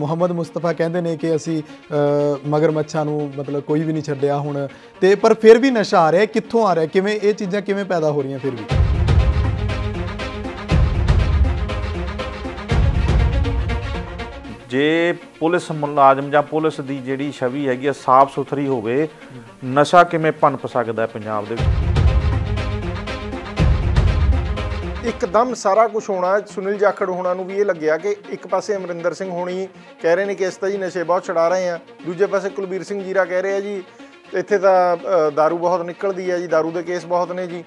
ਮੁਹੰਮਦ ਮੁਸਤਫਾ ਕਹਿੰਦੇ ਨੇ ਕਿ ਅਸੀਂ ਮਗਰਮੱਛਾਂ ਨੂੰ ਮਤਲਬ ਕੋਈ ਵੀ ਨਹੀਂ ਛੱਡਿਆ ਹੁਣ ਤੇ ਪਰ ਫਿਰ ਵੀ ਨਸ਼ਾ ਆ ਰਿਹਾ ਕਿੱਥੋਂ ਆ ਰਿਹਾ ਕਿਵੇਂ ਇਹ ਚੀਜ਼ਾਂ ਕਿਵੇਂ ਪੈਦਾ ਹੋ ਰਹੀਆਂ ਫਿਰ ਵੀ ਜੇ ਪੁਲਿਸ ਮੁਲਾਜ਼ਮ ਜਾਂ ਪੁਲਿਸ ਦੀ ਜਿਹੜੀ ਛਵੀ ਹੈਗੀ ਆ ਸਾਫ਼ ਸੁਥਰੀ ਹੋਵੇ ਨਸ਼ਾ ਕਿਵੇਂ ਪਨਪ ਸਕਦਾ ਪੰਜਾਬ ਦੇ ਵਿੱਚ ਇੱਕਦਮ ਸਾਰਾ ਕੁਝ ਹੋਣਾ ਸੁਨੀਲ ਜਾਖੜ ਹੋਣਾ ਨੂੰ ਵੀ ਇਹ ਲੱਗਿਆ ਕਿ ਇੱਕ ਪਾਸੇ ਅਮਰਿੰਦਰ ਸਿੰਘ ਹੋਣੀ ਕਹਿ ਰਹੇ ਨੇ ਕਿ ਇਸ ਤਾਂ ਜੀ ਨਸ਼ੇ ਬਹੁਤ ਛੜਾ ਰਹੇ ਆ ਦੂਜੇ ਪਾਸੇ ਕੁਲਬੀਰ ਸਿੰਘ ਜੀਰਾ ਕਹਿ ਰਿਹਾ ਜੀ ਇੱਥੇ ਤਾਂ दारू ਬਹੁਤ ਨਿਕਲਦੀ ਹੈ ਜੀ दारू ਦੇ ਕੇਸ ਬਹੁਤ ਨੇ ਜੀ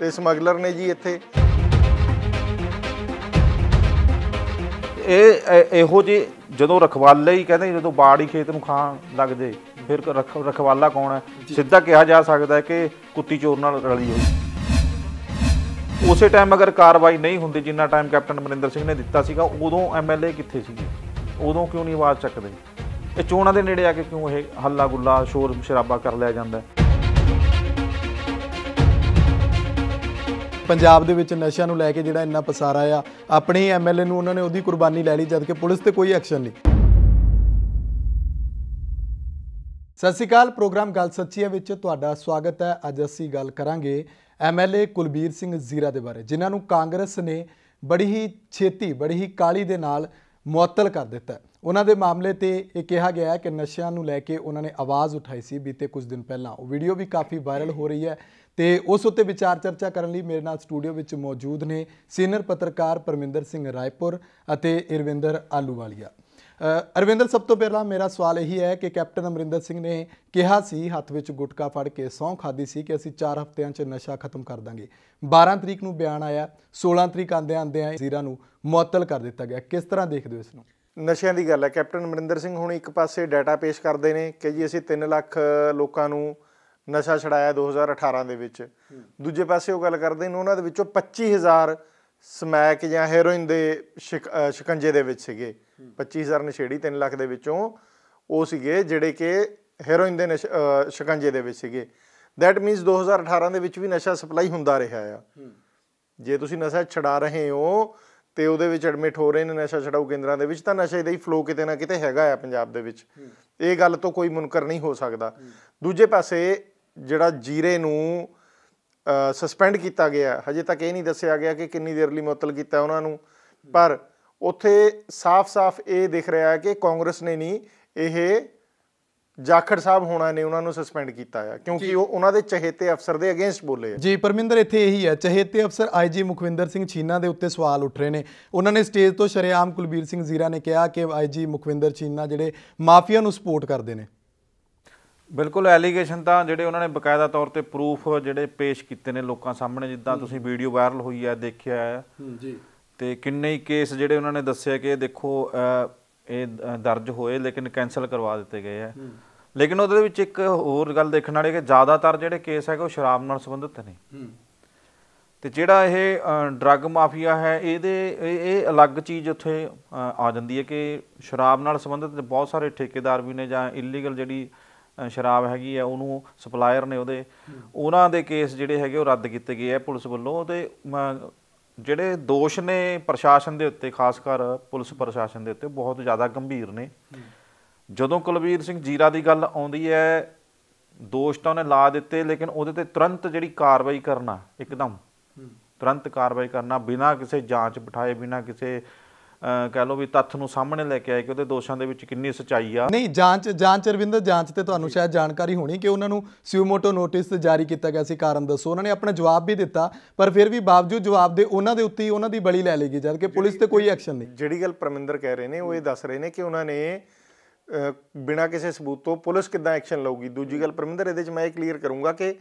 ਤੇ ਸਮਗਲਰ ਨੇ ਜੀ ਇੱਥੇ ਇਹ ਇਹੋ ਜੀ ਜਦੋਂ ਰਖਵਾਲੇ ਹੀ ਕਹਿੰਦੇ ਜਦੋਂ ਬਾੜ ਹੀ ਖੇਤ ਨੂੰ ਖਾਂ ਲੱਗ ਜੇ ਫਿਰ ਰਖਵਾਲਾ ਕੌਣ ਹੈ ਸਿੱਧਾ ਕਿਹਾ ਜਾ ਸਕਦਾ ਹੈ ਕਿ ਕੁੱਤੀ ਚੋਰ ਨਾਲ ਰਲੀ ਹੋਈ ਉਸੇ ਟਾਈਮ ਅਗਰ ਕਾਰਵਾਈ ਨਹੀਂ ਹੁੰਦੀ ਜਿੰਨਾ ਟਾਈਮ ਕੈਪਟਨ ਮਨਿੰਦਰ ਸਿੰਘ ਨੇ ਦਿੱਤਾ ਸੀਗਾ ਉਦੋਂ ਐਮਐਲਏ ਕਿੱਥੇ ਸੀਗੇ ਉਦੋਂ ਕਿਉਂ ਨਹੀਂ ਆਵਾਜ਼ ਚੱਕਦੇ ਇਹ ਚੋਣਾਂ ਦੇ ਨੇੜੇ ਆ ਕੇ ਕਿਉਂ ਇਹ ਹੱਲਾ ਗੁੱਲਾ ਸ਼ੋਰ ਸ਼ਰਾਬਾ ਕਰ ਲਿਆ ਜਾਂਦਾ ਪੰਜਾਬ ਦੇ ਵਿੱਚ ਨਸ਼ਿਆਂ ਨੂੰ ਲੈ ਕੇ ਜਿਹੜਾ ਇੰਨਾ ਪਸਾਰਾ ਆ ਆਪਣੇ ਐਮਐਲਏ ਨੂੰ ਉਹਨਾਂ ਨੇ ਉਹਦੀ ਕੁਰਬਾਨੀ ਲੈ ਲਈ ਜਦਕਿ ਪੁਲਿਸ ਤੇ ਕੋਈ ਐਕਸ਼ਨ ਨਹੀਂ ਸਸਿਕਾਲ ਪ੍ਰੋਗਰਾਮ ਗੱਲ ਸੱਚੀ ਹੈ ਵਿੱਚ ਤੁਹਾਡਾ ਸਵਾਗਤ ਹੈ ਅੱਜ ਅਸੀਂ ਗੱਲ ਕਰਾਂਗੇ ਐਮਐਲਏ ਕੁਲਬੀਰ ਸਿੰਘ ਜ਼ੀਰਾ ਦੇ ਬਾਰੇ ਜਿਨ੍ਹਾਂ ਨੂੰ ਕਾਂਗਰਸ ਨੇ ਬੜੀ ਹੀ ਛੇਤੀ ਬੜੀ ਹੀ ਕਾਲੀ ਦੇ ਨਾਲ ਮੁਅੱਤਲ ਕਰ ਦਿੱਤਾ ਉਹਨਾਂ ਦੇ ਮਾਮਲੇ ਤੇ ਇਹ ਕਿਹਾ ਗਿਆ ਹੈ ਕਿ ਨਸ਼ਿਆਂ ਨੂੰ ਲੈ ਕੇ ਉਹਨਾਂ ਨੇ ਆਵਾਜ਼ ਉਠਾਈ ਸੀ ਬੀਤੇ ਕੁਝ ਦਿਨ ਪਹਿਲਾਂ ਉਹ ਵੀਡੀਓ ਵੀ ਕਾਫੀ ਵਾਇਰਲ ਹੋ ਰਹੀ ਹੈ ਤੇ ਉਸ ਉੱਤੇ ਵਿਚਾਰ ਚਰਚਾ ਕਰਨ ਲਈ ਮੇਰੇ ਨਾਲ ਸਟੂਡੀਓ ਵਿੱਚ ਮੌਜੂਦ ਨੇ ਸੀਨੀਅਰ ਪੱਤਰਕਾਰ ਪਰਮਿੰਦਰ ਸਿੰਘ ਰਾਏਪੁਰ ਅਤੇ ਇਰਵਿੰਦਰ ਆਲੂਵਾਲੀਆ ਅਰਵਿੰਦਰ ਸਭ ਤੋਂ ਪਹਿਲਾਂ ਮੇਰਾ ਸਵਾਲ ਇਹੀ ਹੈ ਕਿ ਕੈਪਟਨ ਅਮਰਿੰਦਰ ਸਿੰਘ ਨੇ ਕਿਹਾ ਸੀ ਹੱਥ ਵਿੱਚ ਗੁਟਕਾ ਫੜ ਕੇ ਸੌਂ ਖਾਦੀ ਸੀ ਕਿ ਅਸੀਂ 4 ਹਫ਼ਤਿਆਂ 'ਚ ਨਸ਼ਾ ਖਤਮ ਕਰ ਦਾਂਗੇ 12 ਤਰੀਕ ਨੂੰ ਬਿਆਨ ਆਇਆ 16 ਤਰੀਕ ਆਂਦੇ ਆਂਦੇ ਜ਼ੀਰਾ ਨੂੰ ਮੁਅੱਤਲ ਕਰ ਦਿੱਤਾ ਗਿਆ ਕਿਸ ਤਰ੍ਹਾਂ ਦੇਖਦੇ ਹੋ ਇਸ ਨੂੰ ਨਸ਼ਿਆਂ ਦੀ ਗੱਲ ਹੈ ਕੈਪਟਨ ਅਮਰਿੰਦਰ ਸਿੰਘ ਹੁਣ ਇੱਕ ਪਾਸੇ ਡਾਟਾ ਪੇਸ਼ ਕਰਦੇ ਨੇ ਕਿ ਜੀ ਅਸੀਂ 3 ਲੱਖ ਲੋਕਾਂ ਨੂੰ ਨਸ਼ਾ ਛਡਾਇਆ 2018 ਦੇ ਵਿੱਚ ਦੂਜੇ ਪਾਸੇ ਉਹ ਗੱਲ ਕਰਦੇ ਨੇ ਉਹਨਾਂ ਦੇ ਵਿੱਚੋਂ 25000 ਸਮੈਕ ਜਾਂ ਹੀਰੋਇਨ ਦੇ ਸ਼ਿਕੰਜੇ ਦੇ ਵਿੱਚ ਸੀਗੇ 25000 ਨਸ਼ੇੜੀ 3 ਲੱਖ ਦੇ ਵਿੱਚੋਂ ਉਹ ਸੀਗੇ ਜਿਹੜੇ ਕਿ ਹੀਰੋਇਨ ਦੇ ਸ਼ਿਕੰਜੇ ਦੇ ਵਿੱਚ ਸੀਗੇ ਥੈਟ ਮੀਨਸ 2018 ਦੇ ਵਿੱਚ ਵੀ ਨਸ਼ਾ ਸਪਲਾਈ ਹੁੰਦਾ ਰਿਹਾ ਆ ਜੇ ਤੁਸੀਂ ਨਸ਼ਾ ਛਡਾ ਰਹੇ ਹੋ ਤੇ ਉਹਦੇ ਵਿੱਚ ਐਡਮਿਟ ਹੋ ਰਹੇ ਨੇ ਨਸ਼ਾ ਛਡਾਊ ਕੇਂਦਰਾਂ ਦੇ ਵਿੱਚ ਤਾਂ ਨਸ਼ੇ ਦਾ ਹੀ ਫਲੋ ਕਿਤੇ ਨਾ ਕਿਤੇ ਹੈਗਾ ਆ ਪੰਜਾਬ ਦੇ ਵਿੱਚ ਇਹ ਗੱਲ ਤੋਂ ਕੋਈ ਮੁਨਕਰ ਨਹੀਂ ਹੋ ਸਕਦਾ ਦੂਜੇ ਪਾਸੇ ਜਿਹੜਾ ਜੀਰੇ ਨੂੰ ਸਸਪੈਂਡ ਕੀਤਾ ਗਿਆ ਹਜੇ ਤੱਕ ਇਹ ਨਹੀਂ ਦੱਸਿਆ ਗਿਆ ਕਿ ਕਿੰਨੀ ਦੇਰ ਲਈ ਮੁਅਤਲ ਕੀਤਾ ਉਹਨਾਂ ਨੂੰ ਪਰ ਉੱਥੇ ਸਾਫ਼-ਸਾਫ਼ ਇਹ ਦਿਖ ਰਿਹਾ ਹੈ ਕਿ ਕਾਂਗਰਸ ਨੇ ਨਹੀਂ ਇਹ ਜਾਖੜ ਸਾਹਿਬ ਹੋਣਾ ਨੇ ਉਹਨਾਂ ਨੂੰ ਸਸਪੈਂਡ ਕੀਤਾ ਆ ਕਿਉਂਕਿ ਉਹ ਉਹਨਾਂ ਦੇ ਚਹੇਤੇ ਅਫਸਰ ਦੇ ਅਗੇਂਸਟ ਬੋਲੇ ਆ ਜੀ ਪਰਮਿੰਦਰ ਇੱਥੇ ਇਹੀ ਹੈ ਚਹੇਤੇ ਅਫਸਰ ਆਈਜੀ ਮੁਖਵਿੰਦਰ ਸਿੰਘ ਛੀਨਾ ਦੇ ਉੱਤੇ ਸਵਾਲ ਉੱਠ ਰਹੇ ਨੇ ਉਹਨਾਂ ਨੇ ਸਟੇਜ ਤੋਂ ਸ਼ਰਿਆਮ ਕੁਲਬੀਰ ਸਿੰਘ ਜ਼ੀਰਾ ਨੇ ਕਿਹਾ ਕਿ ਆਈਜੀ ਮੁਖਵਿੰਦਰ ਛੀਨਾ ਜਿਹੜੇ ਮਾਫੀਆ ਨੂੰ ਸਪੋਰਟ ਕਰਦੇ ਨੇ ਬਿਲਕੁਲ ਐਲੀਗੇਸ਼ਨ ਤਾਂ ਜਿਹੜੇ ਉਹਨਾਂ ਨੇ ਬਕਾਇਦਾ ਤੌਰ ਤੇ ਪ੍ਰੂਫ ਜਿਹੜੇ ਪੇਸ਼ ਕੀਤੇ ਨੇ ਲੋਕਾਂ ਸਾਹਮਣੇ ਜਿੱਦਾਂ ਤੁਸੀਂ ਵੀਡੀਓ ਵਾਇਰਲ ਹੋਈ ਹੈ ਦੇਖਿਆ ਹੈ ਜੀ ਤੇ ਕਿੰਨੇ ਹੀ ਕੇਸ ਜਿਹੜੇ ਉਹਨਾਂ ਨੇ ਦੱਸਿਆ ਕਿ ਦੇਖੋ ਇਹ ਦਰਜ ਹੋਏ ਲੇਕਿਨ ਕੈਨਸਲ ਕਰਵਾ ਦਿੱਤੇ ਗਏ ਹੈ ਲੇਕਿਨ ਉਹਦੇ ਵਿੱਚ ਇੱਕ ਹੋਰ ਗੱਲ ਦੇਖਣ ਵਾਲੀ ਹੈ ਕਿ ਜ਼ਿਆਦਾਤਰ ਜਿਹੜੇ ਕੇਸ ਹੈਗੇ ਉਹ ਸ਼ਰਾਬ ਨਾਲ ਸੰਬੰਧਿਤ ਨੇ ਤੇ ਜਿਹੜਾ ਇਹ ਡਰੱਗ ਮਾਫੀਆ ਹੈ ਇਹਦੇ ਇਹ ਅਲੱਗ ਚੀਜ਼ ਉੱਥੇ ਆ ਜਾਂਦੀ ਹੈ ਕਿ ਸ਼ਰਾਬ ਨਾਲ ਸੰਬੰਧਿਤ ਬਹੁਤ ਸਾਰੇ ਠੇਕੇਦਾਰ ਵੀ ਨੇ ਜਾਂ ਇਲੀਗਲ ਜਿਹੜੀ ਸ਼ਰਾਬ ਹੈਗੀ ਆ ਉਹਨੂੰ ਸਪਲਾਇਰ ਨੇ ਉਹਦੇ ਉਹਨਾਂ ਦੇ ਕੇਸ ਜਿਹੜੇ ਹੈਗੇ ਉਹ ਰੱਦ ਕੀਤੇ ਗਏ ਆ ਪੁਲਿਸ ਵੱਲੋਂ ਤੇ ਜਿਹੜੇ ਦੋਸ਼ ਨੇ ਪ੍ਰਸ਼ਾਸਨ ਦੇ ਉੱਤੇ ਖਾਸ ਕਰ ਪੁਲਿਸ ਪ੍ਰਸ਼ਾਸਨ ਦੇ ਉੱਤੇ ਬਹੁਤ ਜ਼ਿਆਦਾ ਗੰਭੀਰ ਨੇ ਜਦੋਂ ਕੁਲਵੀਰ ਸਿੰਘ ਜੀਰਾ ਦੀ ਗੱਲ ਆਉਂਦੀ ਹੈ ਦੋਸ਼ ਤਾਂ ਉਹਨੇ ਲਾ ਦਿੱਤੇ ਲੇਕਿਨ ਉਹਦੇ ਤੇ ਤੁਰੰਤ ਜਿਹੜੀ ਕਾਰਵਾਈ ਕਰਨਾ ਇੱਕਦਮ ਤੁਰੰਤ ਕਾਰਵਾਈ ਕਰਨਾ ਬਿਨਾਂ ਕਿਸੇ ਜਾਂਚ ਬਿਠਾਏ ਬਿਨਾਂ ਕਿਸੇ ਕਹ ਲੋ ਵੀ ਤੱਥ ਨੂੰ ਸਾਹਮਣੇ ਲੈ ਕੇ ਆਏ ਕਿ ਉਹਦੇ ਦੋਸ਼ਾਂ ਦੇ ਵਿੱਚ ਕਿੰਨੀ ਸਚਾਈ ਆ ਨਹੀਂ ਜਾਂਚ ਜਾਂਚ ਰਵਿੰਦਰ ਜਾਂਚ ਤੇ ਤੁਹਾਨੂੰ ਸ਼ਾਇਦ ਜਾਣਕਾਰੀ ਹੋਣੀ ਕਿ ਉਹਨਾਂ ਨੂੰ ਸਿਊਮੋਟੋ ਨੋਟਿਸ ਜਾਰੀ ਕੀਤਾ ਗਿਆ ਸੀ ਕਾਰਨ ਦੱਸੋ ਉਹਨਾਂ ਨੇ ਆਪਣਾ ਜਵਾਬ ਵੀ ਦਿੱਤਾ ਪਰ ਫਿਰ ਵੀ ਬਾਵਜੂਦ ਜਵਾਬ ਦੇ ਉਹਨਾਂ ਦੇ ਉੱਤੇ ਉਹਨਾਂ ਦੀ ਬਲੀ ਲੈ ਲਈ ਜਦ ਕਿ ਪੁਲਿਸ ਤੇ ਕੋਈ ਐਕਸ਼ਨ ਨਹੀਂ ਜਿਹੜੀ ਗੱਲ ਪਰਮਿੰਦਰ ਕਹਿ ਰਹੇ ਨੇ ਉਹ ਇਹ ਦੱਸ ਰਹੇ ਨੇ ਕਿ ਉਹਨਾਂ ਨੇ ਬਿਨਾਂ ਕਿਸੇ ਸਬੂਤ ਤੋਂ ਪੁਲਿਸ ਕਿੱਦਾਂ ਐਕਸ਼ਨ ਲਊਗੀ ਦੂਜੀ ਗੱਲ ਪਰਮਿੰਦਰ ਇਹਦੇ ਚ ਮੈਂ ਇਹ ਕਲੀਅਰ ਕਰੂੰਗਾ ਕਿ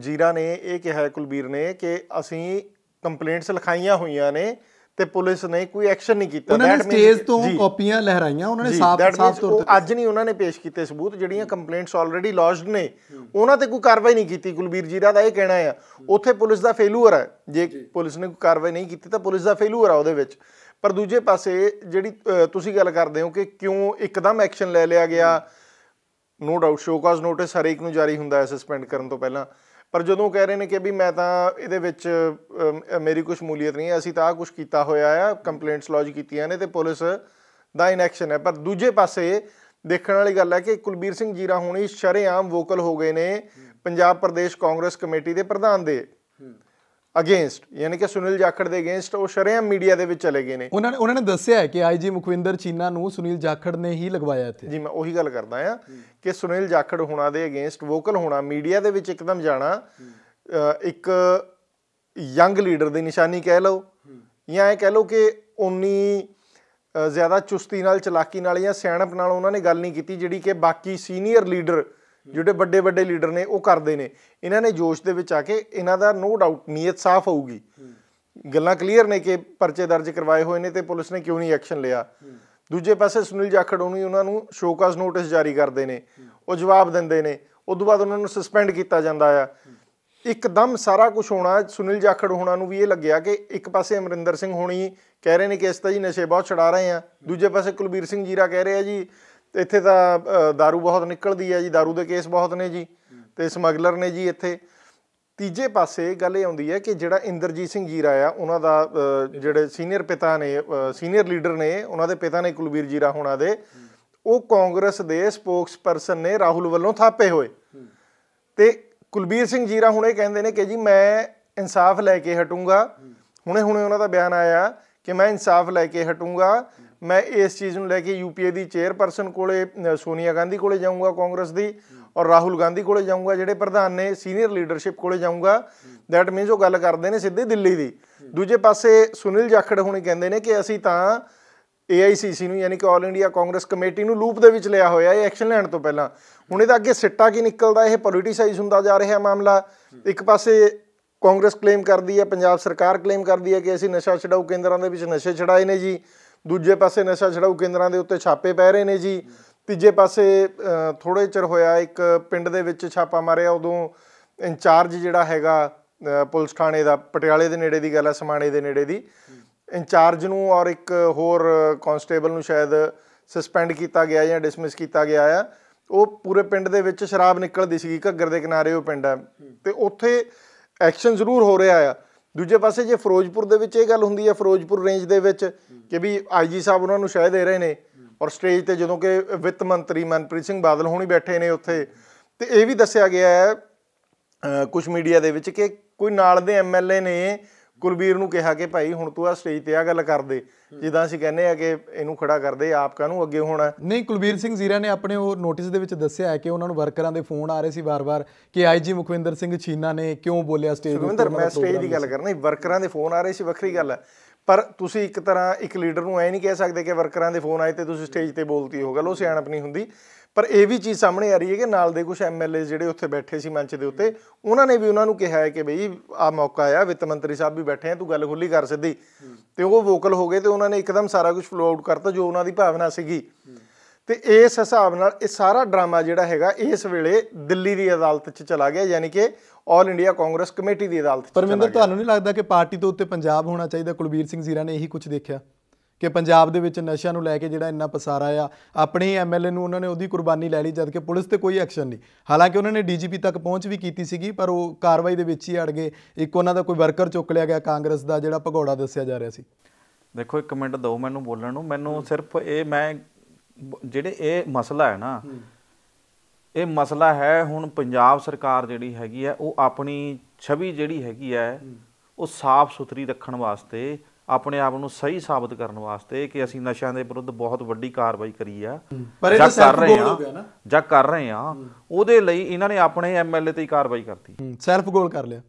ਜੀਰਾ ਨੇ ਇਹ ਕਿਹਾ ਕੁਲਬੀਰ ਨੇ ਕਿ ਅਸੀਂ ਕੰਪਲੇਂਟਸ ਲਿਖਾਈਆਂ ਹੋਈਆਂ ਨੇ ਤੇ ਪੁਲਿਸ ਨੇ ਕੋਈ ਐਕਸ਼ਨ ਨਹੀਂ ਕੀਤਾ ਉਹਨਾਂ ਨੇ ਸਟੇਜ ਤੋਂ ਕਾਪੀਆਂ ਲਹਿਰਾਈਆਂ ਉਹਨਾਂ ਨੇ ਸਾਫ਼ ਸਾਫ਼ ਤੌਰ ਤੇ ਅੱਜ ਨਹੀਂ ਉਹਨਾਂ ਨੇ ਪੇਸ਼ ਕੀਤੇ ਸਬੂਤ ਜਿਹੜੀਆਂ ਕੰਪਲੇਂਟਸ ਆਲਰੇਡੀ ਲੌਜਡ ਨੇ ਉਹਨਾਂ ਤੇ ਕੋਈ ਕਾਰਵਾਈ ਨਹੀਂ ਕੀਤੀ ਗੁਲਬੀਰ ਜੀਰਾ ਦਾ ਇਹ ਕਹਿਣਾ ਆ ਉੱਥੇ ਪੁਲਿਸ ਦਾ ਫੇਲੂਅਰ ਹੈ ਜੇ ਪੁਲਿਸ ਨੇ ਕੋਈ ਕਾਰਵਾਈ ਨਹੀਂ ਕੀਤੀ ਤਾਂ ਪੁਲਿਸ ਦਾ ਫੇਲੂਅਰ ਆ ਉਹਦੇ ਵਿੱਚ ਪਰ ਦੂਜੇ ਪਾਸੇ ਜਿਹੜੀ ਤੁਸੀਂ ਗੱਲ ਕਰਦੇ ਹੋ ਕਿ ਕਿਉਂ ਇੱਕਦਮ ਐਕਸ਼ਨ ਲੈ ਲਿਆ ਗਿਆ ਨੋ ਡਾਊਟ ਸ਼ੋਕਾਜ਼ ਨੋਟਿਸ ਹਰੇਕ ਨੂੰ ਜਾਰੀ ਹੁੰਦਾ ਹੈ ਸਸਪੈਂਡ ਕਰਨ ਤੋਂ ਪਹਿਲਾਂ ਪਰ ਜਦੋਂ ਕਹਿ ਰਹੇ ਨੇ ਕਿ ਵੀ ਮੈਂ ਤਾਂ ਇਹਦੇ ਵਿੱਚ ਮੇਰੀ ਕੁਝ ਮੂਲੀਅਤ ਨਹੀਂ ਹੈ ਅਸੀਂ ਤਾਂ ਆ ਕੁਝ ਕੀਤਾ ਹੋਇਆ ਆ ਕੰਪਲੇਂਟਸ ਲੌਜ ਕੀਤੀਆਂ ਨੇ ਤੇ ਪੁਲਿਸ ਦਾ ਇਨੈਕਸ਼ਨ ਹੈ ਪਰ ਦੂਜੇ ਪਾਸੇ ਦੇਖਣ ਵਾਲੀ ਗੱਲ ਹੈ ਕਿ ਕੁਲਬੀਰ ਸਿੰਘ ਜੀਰਾ ਹੁਣੀ ਸ਼ਰੇਆਮ ਵੋਕਲ ਹੋ ਗਏ ਨੇ ਪੰਜਾਬ ਪ੍ਰਦੇਸ਼ ਕਾਂਗਰਸ ਕਮੇਟੀ ਦੇ ਪ੍ਰਧਾਨ ਦੇ ਅਗੇਂਸਟ ਯਾਨੀ ਕਿ ਸੁਨੀਲ ਜਾਖੜ ਦੇ ਅਗੇਂਸਟ ਉਹ ਸ਼ਰਿਆਮ ਮੀਡੀਆ ਦੇ ਵਿੱਚ ਚਲੇ ਗਏ ਨੇ ਉਹਨਾਂ ਨੇ ਉਹਨਾਂ ਨੇ ਦੱਸਿਆ ਹੈ ਕਿ ਆਈਜੀ ਮੁਖਵਿੰਦਰ ਚੀਨਾ ਨੂੰ ਸੁਨੀਲ ਜਾਖੜ ਨੇ ਹੀ ਲਗਵਾਇਆ ਇੱਥੇ ਜੀ ਮੈਂ ਉਹੀ ਗੱਲ ਕਰਦਾ ਆ ਕਿ ਸੁਨੀਲ ਜਾਖੜ ਹੋਣਾ ਦੇ ਅਗੇਂਸਟ ਵੋਕਲ ਹੋਣਾ ਮੀਡੀਆ ਦੇ ਵਿੱਚ ਇੱਕਦਮ ਜਾਣਾ ਇੱਕ ਯੰਗ ਲੀਡਰ ਦੀ ਨਿਸ਼ਾਨੀ ਕਹਿ ਲਓ ਜਾਂ ਇਹ ਕਹਿ ਲਓ ਕਿ ਉਨੀ ਜ਼ਿਆਦਾ ਚੁਸਤੀ ਨਾਲ ਚਲਾਕੀ ਨਾਲ ਜਾਂ ਸਿਆਣਪ ਨਾਲ ਉਹਨਾਂ ਨੇ ਗੱਲ ਨਹੀਂ ਕੀਤੀ ਜਿਹੜੀ ਕਿ ਬਾਕੀ ਸੀਨੀਅਰ ਲੀਡਰ ਜਿਹੜੇ ਵੱਡੇ ਵੱਡੇ ਲੀਡਰ ਨੇ ਉਹ ਕਰਦੇ ਨੇ ਇਹਨਾਂ ਨੇ ਜੋਸ਼ ਦੇ ਵਿੱਚ ਆ ਕੇ ਇਹਨਾਂ ਦਾ ਨੋ ਡਾਊਟ ਨੀਅਤ ਸਾਫ਼ ਹੋਊਗੀ ਗੱਲਾਂ ਕਲੀਅਰ ਨੇ ਕਿ ਪਰਚੇ ਦਰਜ ਕਰਵਾਏ ਹੋਏ ਨੇ ਤੇ ਪੁਲਿਸ ਨੇ ਕਿਉਂ ਨਹੀਂ ਐਕਸ਼ਨ ਲਿਆ ਦੂਜੇ ਪਾਸੇ ਸੁਨੀਲ ਜਾਖੜ ਉਹਨੂੰ ਉਹਨਾਂ ਨੂੰ ਸ਼ੋਕਾਸ ਨੋਟਿਸ ਜਾਰੀ ਕਰਦੇ ਨੇ ਉਹ ਜਵਾਬ ਦਿੰਦੇ ਨੇ ਉਸ ਤੋਂ ਬਾਅਦ ਉਹਨਾਂ ਨੂੰ ਸਸਪੈਂਡ ਕੀਤਾ ਜਾਂਦਾ ਆ ਇੱਕਦਮ ਸਾਰਾ ਕੁਝ ਹੋਣਾ ਸੁਨੀਲ ਜਾਖੜ ਹੋਣਾ ਨੂੰ ਵੀ ਇਹ ਲੱਗਿਆ ਕਿ ਇੱਕ ਪਾਸੇ ਅਮਰਿੰਦਰ ਸਿੰਘ ਹੋਣੀ ਕਹਿ ਰਹੇ ਨੇ ਕਿ ਇਸ ਤਾਂ ਜੀ ਨਸ਼ੇ ਬਹੁਤ ਛੜਾ ਰਹੇ ਆ ਦੂਜੇ ਪਾਸੇ ਕੁਲਬੀਰ ਸਿੰਘ ਜੀਰਾ ਕਹਿ ਰਹੇ ਆ ਜੀ ਇੱਥੇ ਤਾਂ दारू ਬਹੁਤ ਨਿਕਲਦੀ ਹੈ ਜੀ दारू ਦੇ ਕੇਸ ਬਹੁਤ ਨੇ ਜੀ ਤੇ ਸਮਗਲਰ ਨੇ ਜੀ ਇੱਥੇ ਤੀਜੇ ਪਾਸੇ ਗੱਲ ਇਹ ਆਉਂਦੀ ਹੈ ਕਿ ਜਿਹੜਾ ਇੰਦਰਜੀਤ ਸਿੰਘ ਜੀਰਾ ਆ ਉਹਨਾਂ ਦਾ ਜਿਹੜੇ ਸੀਨੀਅਰ ਪਿਤਾ ਨੇ ਸੀਨੀਅਰ ਲੀਡਰ ਨੇ ਉਹਨਾਂ ਦੇ ਪਿਤਾ ਨੇ ਕੁਲਵੀਰ ਜੀਰਾ ਹੋਣਾ ਦੇ ਉਹ ਕਾਂਗਰਸ ਦੇ ਸਪੋਕਸ ਪਰਸਨ ਨੇ ਰਾਹੁਲ ਵੱਲੋਂ ਥਾਪੇ ਹੋਏ ਤੇ ਕੁਲਬੀਰ ਸਿੰਘ ਜੀਰਾ ਹੁਣੇ ਕਹਿੰਦੇ ਨੇ ਕਿ ਜੀ ਮੈਂ ਇਨਸਾਫ ਲੈ ਕੇ ਹਟੂੰਗਾ ਹੁਣੇ ਹੁਣੇ ਉਹਨਾਂ ਦਾ ਬਿਆਨ ਆਇਆ ਕਿ ਮੈਂ ਇਨਸਾਫ ਲੈ ਕੇ ਹਟੂੰਗਾ ਮੈਂ ਇਸ ਚੀਜ਼ ਨੂੰ ਲੈ ਕੇ ਯੂਪੀਏ ਦੀ ਚੇਅਰਪਰਸਨ ਕੋਲੇ ਸੋਨੀਆ ਗਾਂਧੀ ਕੋਲੇ ਜਾਊਂਗਾ ਕਾਂਗਰਸ ਦੀ ਔਰ ਰਾਹੁਲ ਗਾਂਧੀ ਕੋਲੇ ਜਾਊਂਗਾ ਜਿਹੜੇ ਪ੍ਰਧਾਨ ਨੇ ਸੀਨੀਅਰ ਲੀਡਰਸ਼ਿਪ ਕੋਲੇ ਜਾਊਂਗਾ ਥੈਟ ਮੀਨਸ ਉਹ ਗੱਲ ਕਰਦੇ ਨੇ ਸਿੱਧੇ ਦਿੱਲੀ ਦੀ ਦੂਜੇ ਪਾਸੇ ਸੁਨੀਲ ਜਾਖੜ ਹੁਣੇ ਕਹਿੰਦੇ ਨੇ ਕਿ ਅਸੀਂ ਤਾਂ AICC ਨੂੰ ਯਾਨੀ ਕਿ ਆਲ ਇੰਡੀਆ ਕਾਂਗਰਸ ਕਮੇਟੀ ਨੂੰ ਲੂਪ ਦੇ ਵਿੱਚ ਲਿਆ ਹੋਇਆ ਇਹ ਐਕਸ਼ਨ ਲੈਣ ਤੋਂ ਪਹਿਲਾਂ ਹੁਣ ਇਹਦਾ ਅੱਗੇ ਸਿੱਟਾ ਕੀ ਨਿਕਲਦਾ ਇਹ ਪੋਲਿਟਿਸਾਈਜ਼ ਹੁੰਦਾ ਜਾ ਰਿਹਾ ਮਾਮਲਾ ਇੱਕ ਪਾਸੇ ਕਾਂਗਰਸ ਕਲੇਮ ਕਰਦੀ ਹੈ ਪੰਜਾਬ ਸਰਕਾਰ ਕਲੇਮ ਕਰਦੀ ਹੈ ਕਿ ਅਸੀਂ ਨਸ਼ਾ ਛਡਾਊ ਕੇਂਦਰਾਂ ਦੇ ਵਿੱਚ ਨਸ਼ੇ ਛਡਾਏ ਨੇ ਜੀ ਦੂਜੇ ਪਾਸੇ ਨਸ਼ਾ ਛਡਾਊ ਕੇਂਦਰਾਂ ਦੇ ਉੱਤੇ ਛਾਪੇ ਪੈ ਰਹੇ ਨੇ ਜੀ ਤੀਜੇ ਪਾਸੇ ਥੋੜੇ ਚਿਰ ਹੋਇਆ ਇੱਕ ਪਿੰਡ ਦੇ ਵਿੱਚ ਛਾਪਾ ਮਾਰਿਆ ਉਦੋਂ ਇੰਚਾਰਜ ਜਿਹੜਾ ਹੈਗਾ ਪੁਲਿਸ ਥਾਣੇ ਦਾ ਪਟਿਆਲੇ ਦੇ ਨੇੜੇ ਦੀ ਗੱਲ ਹੈ ਸਮਾਣੇ ਦੇ ਨੇੜੇ ਦੀ ਇੰਚਾਰਜ ਨੂੰ ਔਰ ਇੱਕ ਹੋਰ ਕਾਂਸਟੇਬਲ ਨੂੰ ਸ਼ਾਇਦ ਸਸਪੈਂਡ ਕੀਤਾ ਗਿਆ ਜਾਂ ਡਿਸਮਿਸ ਕੀਤਾ ਗਿਆ ਆ ਉਹ ਪੂਰੇ ਪਿੰਡ ਦੇ ਵਿੱਚ ਸ਼ਰਾਬ ਨਿਕਲਦੀ ਸੀ ਘੱਗਰ ਦੇ ਕਿਨਾਰੇ ਉਹ ਪਿੰਡ ਆ ਤੇ ਉੱਥੇ ਐਕਸ਼ਨ ਜ਼ਰੂਰ ਹੋ ਰਿਹਾ ਆ ਦੂਜੇ ਪਾਸੇ ਜੇ ਫਿਰੋਜ਼ਪੁਰ ਦੇ ਵਿੱਚ ਇਹ ਗੱਲ ਹੁੰਦੀ ਹੈ ਫਿਰੋਜ਼ਪੁਰ ਰੇਂਜ ਦੇ ਵਿੱਚ ਕਿ ਵੀ ਆਈਜੀ ਸਾਹਿਬ ਉਹਨਾਂ ਨੂੰ ਸ਼ਾਇਦ ਦੇ ਰਹੇ ਨੇ ਔਰ ਸਟੇਜ ਤੇ ਜਦੋਂ ਕਿ ਵਿੱਤ ਮੰਤਰੀ ਮਨਪ੍ਰੀਤ ਸਿੰਘ ਬਾਦਲ ਹੋਣੀ ਬੈਠੇ ਨੇ ਉੱਥੇ ਤੇ ਇਹ ਵੀ ਦੱਸਿਆ ਗਿਆ ਹੈ ਕੁਝ ਮੀਡੀਆ ਦੇ ਵਿੱਚ ਕਿ ਕੋਈ ਨਾਲ ਦੇ ਐਮਐਲਏ ਨੇ ਕੁਲਬੀਰ ਨੂੰ ਕਿਹਾ ਕਿ ਭਾਈ ਹੁਣ ਤੂੰ ਆ ਸਟੇਜ ਤੇ ਆ ਗੱਲ ਕਰ ਦੇ ਜਿੱਦਾਂ ਅਸੀਂ ਕਹਿੰਦੇ ਆ ਕਿ ਇਹਨੂੰ ਖੜਾ ਕਰ ਦੇ ਆਪ ਕਾਹਨੂੰ ਅੱਗੇ ਹੋਣਾ ਨਹੀਂ ਕੁਲਬੀਰ ਸਿੰਘ ਜ਼ੀਰਾ ਨੇ ਆਪਣੇ ਉਹ ਨੋਟਿਸ ਦੇ ਵਿੱਚ ਦੱਸਿਆ ਹੈ ਕਿ ਉਹਨਾਂ ਨੂੰ ਵਰਕਰਾਂ ਦੇ ਫੋਨ ਆ ਰਹੇ ਸੀ ਵਾਰ-ਵਾਰ ਕਿ ਆਈਜੀ ਮੁਖਵਿੰਦਰ ਸਿੰਘ ਛੀਨਾ ਨੇ ਕਿਉਂ ਬੋਲਿਆ ਸਟੇਜ ਤੇ ਮੁਖਵਿੰਦਰ ਮੈਂ ਸਟੇਜ ਦੀ ਗੱਲ ਕਰਨਾ ਵਰਕਰਾਂ ਦੇ ਫੋਨ ਆ ਰਹੇ ਸੀ ਵੱਖਰੀ ਗੱਲ ਹੈ ਪਰ ਤੁਸੀਂ ਇੱਕ ਤਰ੍ਹਾਂ ਇੱਕ ਲੀਡਰ ਨੂੰ ਐ ਨਹੀਂ ਕਹਿ ਸਕਦੇ ਕਿ ਵਰਕਰਾਂ ਦੇ ਫੋਨ ਆਏ ਤੇ ਤੁਸੀਂ ਸਟੇਜ ਤੇ ਬੋਲਤੀ ਹੋ ਗੱਲ ਉਹ ਸਿਆਣਪ ਨਹੀਂ ਹੁੰਦੀ ਪਰ ਇਹ ਵੀ ਚੀਜ਼ ਸਾਹਮਣੇ ਆ ਰਹੀ ਹੈ ਕਿ ਨਾਲ ਦੇ ਕੁਝ ਐਮਐਲਏ ਜਿਹੜੇ ਉੱਥੇ ਬੈਠੇ ਸੀ ਮੰਚ ਦੇ ਉੱਤੇ ਉਹਨਾਂ ਨੇ ਵੀ ਉਹਨਾਂ ਨੂੰ ਕਿਹਾ ਹੈ ਕਿ ਬਈ ਆ ਮੌਕਾ ਆ ਵਿੱਤ ਮੰਤਰੀ ਸਾਹਿਬ ਵੀ ਬੈਠੇ ਆ ਤੂੰ ਗੱਲ ਖੁੱਲੀ ਕਰ ਸਿੱਧੀ ਤੇ ਉਹ ਵੋਕਲ ਹੋ ਗਏ ਤੇ ਉਹਨਾਂ ਨੇ ਇੱਕਦਮ ਸਾਰਾ ਕੁਝ ਫਲੋ ਆਊਟ ਕਰਤਾ ਜੋ ਉਹਨਾਂ ਦੀ ਭਾਵਨਾ ਸੀਗੀ ਤੇ ਇਸ ਹਿਸਾਬ ਨਾਲ ਇਹ ਸਾਰਾ ਡਰਾਮਾ ਜਿਹੜਾ ਹੈਗਾ ਇਸ ਵੇਲੇ ਦਿੱਲੀ ਦੀ ਅਦਾਲਤ 'ਚ ਚਲਾ ਗਿਆ ਯਾਨੀ ਕਿ ਆਲ ਇੰਡੀਆ ਕਾਂਗਰਸ ਕਮੇਟੀ ਦੀ ਅਦਾਲਤ 'ਚ ਪਰਮਿੰਦਰ ਤੁਹਾਨੂੰ ਨਹੀਂ ਲੱਗਦਾ ਕਿ ਪਾਰਟੀ ਤੋਂ ਉੱਤੇ ਪੰਜਾਬ ਹੋਣਾ ਚਾਹੀਦਾ ਕੁਲਬੀਰ ਸਿੰਘ ਜ਼ੀਰਾ ਨੇ ਇਹੀ ਕੁਝ ਦੇਖਿਆ ਕਿ ਪੰਜਾਬ ਦੇ ਵਿੱਚ ਨਸ਼ਿਆਂ ਨੂੰ ਲੈ ਕੇ ਜਿਹੜਾ ਇੰਨਾ ਪਸਾਰਾ ਆ ਆਪਣੇ ਹੀ ਐਮਐਲਏ ਨੂੰ ਉਹਨਾਂ ਨੇ ਉਹਦੀ ਕੁਰਬਾਨੀ ਲੈ ਲਈ ਜਦਕਿ ਪੁਲਿਸ ਤੇ ਕੋਈ ਐਕਸ਼ਨ ਨਹੀਂ ਹਾਲਾਂਕਿ ਉਹਨਾਂ ਨੇ ਡੀਜੀਪੀ ਤੱਕ ਪਹੁੰਚ ਵੀ ਕੀਤੀ ਸੀਗੀ ਪਰ ਉਹ ਕਾਰਵਾਈ ਦੇ ਵਿੱਚ ਹੀ ਅੜ ਗਏ ਇੱਕ ਉਹਨਾਂ ਦਾ ਕੋਈ ਵਰਕਰ ਚੁੱਕ ਲਿਆ ਗਿਆ ਕਾਂਗਰਸ ਦਾ ਜਿਹੜਾ ਭਗੌੜਾ ਦੱਸਿਆ ਜਾ ਰਿਹਾ ਸੀ ਦੇਖੋ ਇੱਕ ਮਿੰਟ ਦਿਓ ਮੈਨੂੰ ਬੋਲਣ ਨੂੰ ਮੈਨੂੰ ਸਿਰਫ ਇਹ ਮੈਂ ਜਿਹੜੇ ਇਹ ਮਸਲਾ ਹੈ ਨਾ ਇਹ ਮਸਲਾ ਹੈ ਹੁਣ ਪੰਜਾਬ ਸਰਕਾਰ ਜਿਹੜੀ ਹੈਗੀ ਹੈ ਉਹ ਆਪਣੀ ਛਵੀ ਜਿਹੜੀ ਹੈਗੀ ਹੈ ਉਹ ਸਾਫ਼ ਸੁਥਰੀ ਰੱਖਣ ਵਾਸਤੇ ਆਪਣੇ ਆਪ ਨੂੰ ਸਹੀ ਸਾਬਤ ਕਰਨ ਵਾਸਤੇ ਕਿ ਅਸੀਂ ਨਸ਼ਿਆਂ ਦੇ ਵਿਰੁੱਧ ਬਹੁਤ ਵੱਡੀ ਕਾਰਵਾਈ ਕਰੀ ਆ ਜਾਂ ਕਰ ਰਹੇ ਆ ਜਾਂ ਕਰ ਰਹੇ ਆ ਉਹਦੇ ਲਈ ਇਹਨਾਂ ਨੇ ਆਪਣੇ ਐਮਐਲਏ ਤੇ ਹੀ ਕਾਰਵਾਈ ਕਰਤੀ ਸੈਲਫ ਗੋਲ ਕਰ ਲਿਆ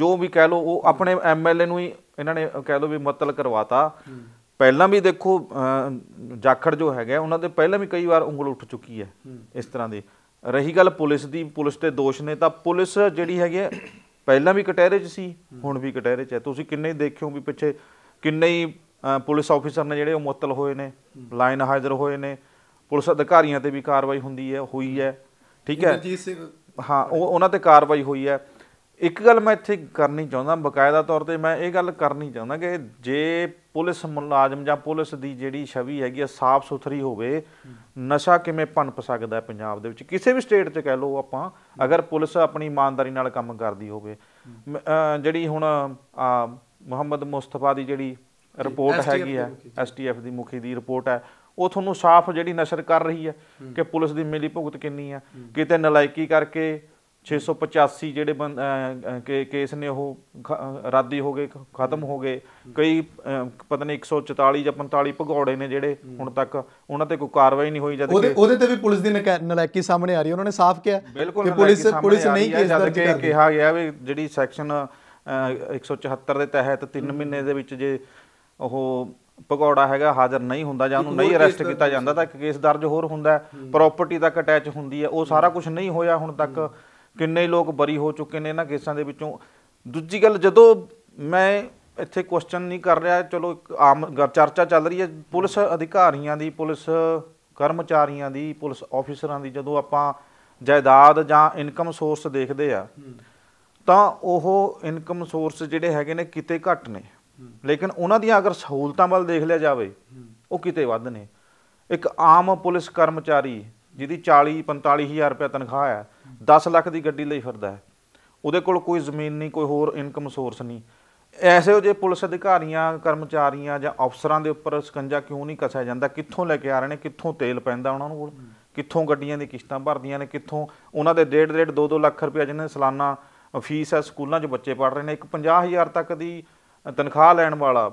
ਜੋ ਵੀ ਕਹਿ ਲੋ ਉਹ ਆਪਣੇ ਐਮਐਲਏ ਨੂੰ ਹੀ ਇਹਨਾਂ ਨੇ ਕਹਿ ਲੋ ਵੀ ਮਤਲ ਕਰਵਾਤਾ ਪਹਿਲਾਂ ਵੀ ਦੇਖੋ ਜਾਖੜ ਜੋ ਹੈਗਾ ਉਹਨਾਂ ਦੇ ਪਹਿਲਾਂ ਵੀ ਕਈ ਵਾਰ ਉਂਗਲ ਉੱਠ ਚੁੱਕੀ ਹੈ ਇਸ ਤਰ੍ਹਾਂ ਦੀ ਰਹੀ ਗੱਲ ਪੁਲਿਸ ਦੀ ਪੁਲਿਸ ਤੇ ਦੋਸ਼ ਨੇ ਤਾਂ ਪੁਲਿਸ ਜਿਹੜੀ ਹੈਗੀ ਪਹਿਲਾਂ ਵੀ ਕਟਹਿਰੇ 'ਚ ਸੀ ਹੁਣ ਵੀ ਕਟਹਿਰੇ 'ਚ ਹੈ ਤੁਸੀਂ ਕਿੰਨੇ ਦੇਖਿਓ ਵੀ ਪਿੱਛੇ ਕਿੰਨੇ ਹੀ ਪੁਲਿਸ ਆਫੀਸਰ ਨੇ ਜਿਹੜੇ ਉਹ ਮੁਤਲ ਹੋਏ ਨੇ ਲਾਈਨ ਹਾਜ਼ਰ ਹੋਏ ਨੇ ਪੁਲਿਸ ਅਧਿਕਾਰੀਆਂ ਤੇ ਵੀ ਕਾਰਵਾਈ ਹੁੰਦੀ ਹੈ ਹੋਈ ਹੈ ਠੀਕ ਹੈ ਹਾਂ ਉਹ ਉਹਨਾਂ ਤੇ ਕਾਰਵਾਈ ਹੋਈ ਹੈ ਇੱਕ ਗੱਲ ਮੈਂ ਇੱਥੇ ਕਰਨੀ ਚਾਹੁੰਦਾ ਬਕਾਇਦਾ ਤੌਰ ਤੇ ਮੈਂ ਇਹ ਗੱਲ ਕਰਨੀ ਚਾਹੁੰਦਾ ਕਿ ਜੇ ਪੁਲਿਸ ਮੁਲਾਜ਼ਮ ਜਾਂ ਪੁਲਿਸ ਦੀ ਜਿਹੜੀ ਛਵੀ ਹੈਗੀ ਆ ਸਾਫ਼ ਸੁਥਰੀ ਹੋਵੇ ਨਸ਼ਾ ਕਿਵੇਂ ਪਨਪ ਸਕਦਾ ਹੈ ਪੰਜਾਬ ਦੇ ਵਿੱਚ ਕਿਸੇ ਵੀ ਸਟੇਟ 'ਚ ਕਹਿ ਲਓ ਆਪਾਂ ਅਗਰ ਪੁਲਿਸ ਆਪਣੀ ਇਮਾਨਦਾਰੀ ਨਾਲ ਕੰਮ ਕਰਦੀ ਹੋਵੇ ਜਿਹੜੀ ਹੁਣ ਮੁਹੰਮਦ ਮੁਸਤਫਾ ਦੀ ਜਿਹੜੀ ਰਿਪੋਰਟ ਹੈਗੀ ਆ ਐਸਟੀਐਫ ਦੀ ਮੁਖੀ ਦੀ ਰਿਪੋਰਟ ਹੈ ਉਹ ਤੁਹਾਨੂੰ ਸਾਫ਼ ਜਿਹੜੀ ਨਸ਼ਰ ਕਰ ਰਹੀ ਹੈ ਕਿ ਪੁਲਿਸ ਦੀ ਮਿਲੀ ਭੁਗਤ ਕਿੰਨੀ ਆ ਕਿਤੇ ਨਲਾਇਕੀ ਕਰਕੇ 685 ਜਿਹੜੇ ਕੇਸ ਨੇ ਉਹ ਰਾਦੀ ਹੋ ਗਏ ਖਤਮ ਹੋ ਗਏ ਕਈ ਪਤਾ ਨਹੀਂ 144 ਜਾਂ 45 ਭਗੌੜੇ ਨੇ ਜਿਹੜੇ ਹੁਣ ਤੱਕ ਉਹਨਾਂ ਤੇ ਕੋਈ ਕਾਰਵਾਈ ਨਹੀਂ ਹੋਈ ਜਦ ਉਹਦੇ ਉਹਦੇ ਤੇ ਵੀ ਪੁਲਿਸ ਦੀ ਨਲਾਇਕੀ ਸਾਹਮਣੇ ਆ ਰਹੀ ਉਹਨਾਂ ਨੇ ਸਾਫ਼ ਕਿਹਾ ਕਿ ਪੁਲਿਸ ਪੁਲਿਸ ਨਹੀਂ ਕੇਸ ਦਰਜ ਕਰ ਕਿਹਾ ਗਿਆ ਵੀ ਜਿਹੜੀ ਸੈਕਸ਼ਨ 174 ਦੇ ਤਹਿਤ 3 ਮਹੀਨੇ ਦੇ ਵਿੱਚ ਜੇ ਉਹ ਭਗੌੜਾ ਹੈਗਾ ਹਾਜ਼ਰ ਨਹੀਂ ਹੁੰਦਾ ਜਾਂ ਉਹਨੂੰ ਨਹੀਂ ਅਰੈਸਟ ਕੀਤਾ ਜਾਂਦਾ ਤਾਂ ਇੱਕ ਕੇਸ ਦਰਜ ਹੋਰ ਹੁੰਦਾ ਪ੍ਰਾਪਰਟੀ ਤੱਕ ਅਟੈਚ ਹੁੰਦੀ ਹੈ ਉਹ ਸਾਰਾ ਕੁਝ ਨਹੀਂ ਹੋਇਆ ਹੁਣ ਤੱਕ ਕਿੰਨੇ ਲੋਕ ਬਰੀ ਹੋ ਚੁੱਕੇ ਨੇ ਇਹਨਾਂ ਕੇਸਾਂ ਦੇ ਵਿੱਚੋਂ ਦੂਜੀ ਗੱਲ ਜਦੋਂ ਮੈਂ ਇੱਥੇ ਕੁਐਸਚਨ ਨਹੀਂ ਕਰ ਰਿਹਾ ਚਲੋ ਇੱਕ ਆਮ ਚਰਚਾ ਚੱਲ ਰਹੀ ਹੈ ਪੁਲਿਸ ਅਧਿਕਾਰੀਆਂ ਦੀ ਪੁਲਿਸ ਕਰਮਚਾਰੀਆਂ ਦੀ ਪੁਲਿਸ ਆਫੀਸਰਾਂ ਦੀ ਜਦੋਂ ਆਪਾਂ ਜਾਇਦਾਦ ਜਾਂ ਇਨਕਮ ਸੋਰਸ ਦੇਖਦੇ ਆ ਤਾਂ ਉਹ ਇਨਕਮ ਸੋਰਸ ਜਿਹੜੇ ਹੈਗੇ ਨੇ ਕਿਤੇ ਘੱਟ ਨੇ ਲੇਕਿਨ ਉਹਨਾਂ ਦੀਆਂ ਅਗਰ ਸਹੂਲਤਾਂ ਵੱਲ ਦੇਖ ਲਿਆ ਜਾਵੇ ਉਹ ਕਿਤੇ ਵੱਧ ਨੇ ਇੱਕ ਆਮ ਪੁਲਿਸ ਕਰਮਚਾਰੀ ਜਿਹਦੀ 40 45000 ਰੁਪਏ ਤਨਖਾਹ ਹੈ 10 ਲੱਖ ਦੀ ਗੱਡੀ ਲਈ ਫਿਰਦਾ ਹੈ ਉਹਦੇ ਕੋਲ ਕੋਈ ਜ਼ਮੀਨ ਨਹੀਂ ਕੋਈ ਹੋਰ ਇਨਕਮ ਸੋਰਸ ਨਹੀਂ ਐਸੇ ਜੇ ਪੁਲਿਸ ਅਧਿਕਾਰੀਆਂ ਕਰਮਚਾਰੀਆਂ ਜਾਂ ਅਫਸਰਾਂ ਦੇ ਉੱਪਰ ਸਕੰਜਾ ਕਿਉਂ ਨਹੀਂ ਕਸਿਆ ਜਾਂਦਾ ਕਿੱਥੋਂ ਲੈ ਕੇ ਆ ਰਹੇ ਨੇ ਕਿੱਥੋਂ ਤੇਲ ਪੈਂਦਾ ਉਹਨਾਂ ਨੂੰ ਕਿੱਥੋਂ ਗੱਡੀਆਂ ਦੀ ਕਿਸ਼ਤਾਂ ਭਰਦੀਆਂ ਨੇ ਕਿੱਥੋਂ ਉਹਨਾਂ ਦੇ ਡੇਢ ਡੇਢ 2-2 ਲੱਖ ਰੁਪਏ ਜਿਹਨਾਂ ਦੀ ਸਾਲਾਨਾ ਫੀਸ ਹੈ ਸਕੂਲਾਂ 'ਚ ਬੱਚੇ ਪੜ੍ਹ ਰਹੇ ਨੇ ਇੱਕ 50000 ਤੱਕ ਦੀ ਤਨਖਾਹ ਲੈਣ ਵਾਲਾ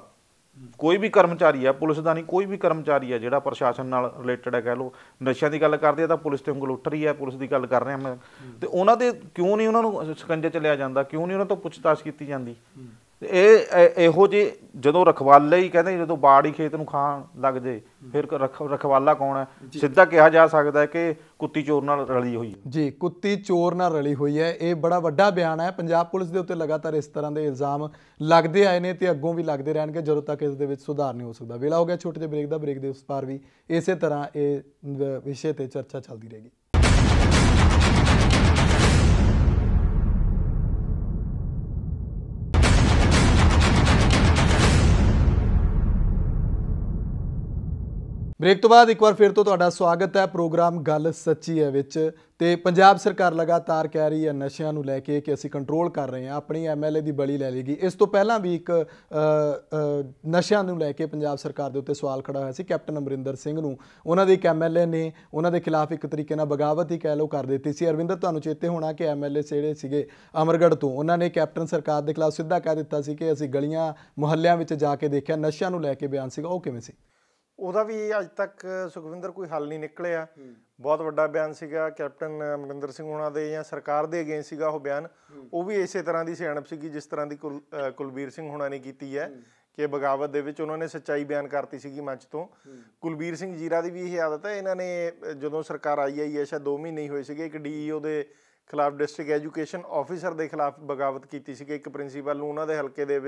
ਕੋਈ ਵੀ ਕਰਮਚਾਰੀ ਆ ਪੁਲਿਸ ਦਾ ਨਹੀਂ ਕੋਈ ਵੀ ਕਰਮਚਾਰੀ ਆ ਜਿਹੜਾ ਪ੍ਰਸ਼ਾਸਨ ਨਾਲ ਰਿਲੇਟਡ ਹੈ ਕਹਿ ਲੋ ਨਸ਼ਿਆਂ ਦੀ ਗੱਲ ਕਰਦੇ ਆ ਤਾਂ ਪੁਲਿਸ ਤੇ ਉਂਗਲ ਉੱਠ ਰਹੀ ਆ ਪੁਲਿਸ ਦੀ ਗੱਲ ਕਰ ਰਹੇ ਆ ਮੈਂ ਤੇ ਉਹਨਾਂ ਦੇ ਕਿਉਂ ਨਹੀਂ ਉਹਨਾਂ ਨੂੰ ਸਕੰਜੇ ਚ ਲਿਆ ਜਾਂਦਾ ਕਿਉਂ ਨਹੀਂ ਉਹਨਾਂ ਤੋਂ ਪੁੱਛਤਾਛ ਕੀਤੀ ਜਾਂਦੀ ਇਹ ਇਹੋ ਜੇ ਜਦੋਂ ਰਖਵਾਲੇ ਹੀ ਕਹਿੰਦੇ ਜਦੋਂ ਬਾੜੀ ਖੇਤ ਨੂੰ ਖਾਣ ਲੱਗ ਜੇ ਫਿਰ ਰਖਵਾਲਾ ਕੌਣ ਹੈ ਸਿੱਧਾ ਕਿਹਾ ਜਾ ਸਕਦਾ ਹੈ ਕਿ ਕੁੱਤੀ ਚੋਰ ਨਾਲ ਰਲੀ ਹੋਈ ਹੈ ਜੀ ਕੁੱਤੀ ਚੋਰ ਨਾਲ ਰਲੀ ਹੋਈ ਹੈ ਇਹ ਬੜਾ ਵੱਡਾ ਬਿਆਨ ਹੈ ਪੰਜਾਬ ਪੁਲਿਸ ਦੇ ਉੱਤੇ ਲਗਾਤਾਰ ਇਸ ਤਰ੍ਹਾਂ ਦੇ ਇਲਜ਼ਾਮ ਲੱਗਦੇ ਆਏ ਨੇ ਤੇ ਅੱਗੋਂ ਵੀ ਲੱਗਦੇ ਰਹਿਣਗੇ ਜਦੋਂ ਤੱਕ ਇਸ ਦੇ ਵਿੱਚ ਸੁਧਾਰ ਨਹੀਂ ਹੋ ਸਕਦਾ ਵੇਲਾ ਹੋ ਗਿਆ ਛੋਟੇ ਜਿਹੇ ਬ੍ਰੇਕ ਦਾ ਬ੍ਰੇਕ ਦੇ ਉਸ ਪਾਰ ਵੀ ਇਸੇ ਤਰ੍ਹਾਂ ਇਹ ਵਿਸ਼ੇ ਤੇ ਚਰਚਾ ਚੱਲਦੀ ਰਹੇਗੀ ਬ੍ਰੇਕ ਤੋਂ ਬਾਅਦ ਇੱਕ ਵਾਰ ਫਿਰ ਤੋਂ ਤੁਹਾਡਾ ਸਵਾਗਤ ਹੈ ਪ੍ਰੋਗਰਾਮ ਗੱਲ ਸੱਚੀ ਹੈ ਵਿੱਚ ਤੇ ਪੰਜਾਬ ਸਰਕਾਰ ਲਗਾਤਾਰ ਕਹਿ ਰਹੀ ਹੈ ਨਸ਼ਿਆਂ ਨੂੰ ਲੈ ਕੇ ਕਿ ਅਸੀਂ ਕੰਟਰੋਲ ਕਰ ਰਹੇ ਹਾਂ ਆਪਣੀ ਐਮਐਲਏ ਦੀ ਬਲੀ ਲੈ ਲੇਗੀ ਇਸ ਤੋਂ ਪਹਿਲਾਂ ਵੀ ਇੱਕ ਨਸ਼ਿਆਂ ਨੂੰ ਲੈ ਕੇ ਪੰਜਾਬ ਸਰਕਾਰ ਦੇ ਉੱਤੇ ਸਵਾਲ ਖੜਾ ਹੋਇਆ ਸੀ ਕੈਪਟਨ ਅਮਰਿੰਦਰ ਸਿੰਘ ਨੂੰ ਉਹਨਾਂ ਦੇ ਇੱਕ ਐਮਐਲਏ ਨੇ ਉਹਨਾਂ ਦੇ ਖਿਲਾਫ ਇੱਕ ਤਰੀਕੇ ਨਾਲ ਬਗਾਵਤ ਹੀ ਕਹਿ ਲੋ ਕਰ ਦਿੱਤੀ ਸੀ ਅਰਵਿੰਦਰ ਤੁਹਾਨੂੰ ਚੇਤੇ ਹੋਣਾ ਕਿ ਐਮਐਲਏ ਜਿਹੜੇ ਸੀਗੇ ਅਮਰਗੜ ਤੋਂ ਉਹਨਾਂ ਨੇ ਕੈਪਟਨ ਸਰਕਾਰ ਦੇ ਖਿਲਾਫ ਸਿੱਧਾ ਕਹਿ ਦਿੱਤਾ ਸੀ ਕਿ ਅਸੀਂ ਗਲੀਆਂ ਮੁਹੱਲਿਆਂ ਵਿੱਚ ਜਾ ਕੇ ਦੇਖਿਆ ਨਸ਼ਿਆਂ ਨੂੰ ਲੈ ਕੇ ਬਿਆਨ ਸੀਗਾ ਉਹ ਕਿਵੇਂ ਸੀ ਉਹਦਾ ਵੀ ਅੱਜ ਤੱਕ ਸੁਖਵਿੰਦਰ ਕੋਈ ਹੱਲ ਨਹੀਂ ਨਿਕਲਿਆ ਬਹੁਤ ਵੱਡਾ ਬਿਆਨ ਸੀਗਾ ਕੈਪਟਨ ਅਮਰਿੰਦਰ ਸਿੰਘ ਉਹਨਾਂ ਦੇ ਜਾਂ ਸਰਕਾਰ ਦੇ ਅਗੇਂ ਸੀਗਾ ਉਹ ਬਿਆਨ ਉਹ ਵੀ ਇਸੇ ਤਰ੍ਹਾਂ ਦੀ ਸਿਆਣਪ ਸੀਗੀ ਜਿਸ ਤਰ੍ਹਾਂ ਦੀ ਕੁਲਬੀਰ ਸਿੰਘ ਹੁਣਾਂ ਨੇ ਕੀਤੀ ਹੈ ਕਿ ਬਗਾਵਤ ਦੇ ਵਿੱਚ ਉਹਨਾਂ ਨੇ ਸੱਚਾਈ ਬਿਆਨ ਕਰਤੀ ਸੀਗੀ ਮੰਚ ਤੋਂ ਕੁਲਬੀਰ ਸਿੰਘ ਜੀਰਾ ਦੀ ਵੀ ਇਹ ਆਦਤ ਹੈ ਇਹਨਾਂ ਨੇ ਜਦੋਂ ਸਰਕਾਰ ਆਈ ਆਈ ਹੈ ਸ਼ਾਇਦ 2 ਮਹੀਨੇ ਹੀ ਹੋਏ ਸੀਗੇ ਇੱਕ ਡੀਈਓ ਦੇ ਖਿਲਾਫ ਡਿਸਟ੍ਰਿਕਟ ਐਜੂਕੇਸ਼ਨ ਆਫੀਸਰ ਦੇ ਖਿਲਾਫ ਬਗਾਵਤ ਕੀਤੀ ਸੀਗੀ ਇੱਕ ਪ੍ਰਿੰਸੀਪਲ ਨੂੰ ਉਹਨਾਂ ਦੇ ਹਲਕੇ ਦੇ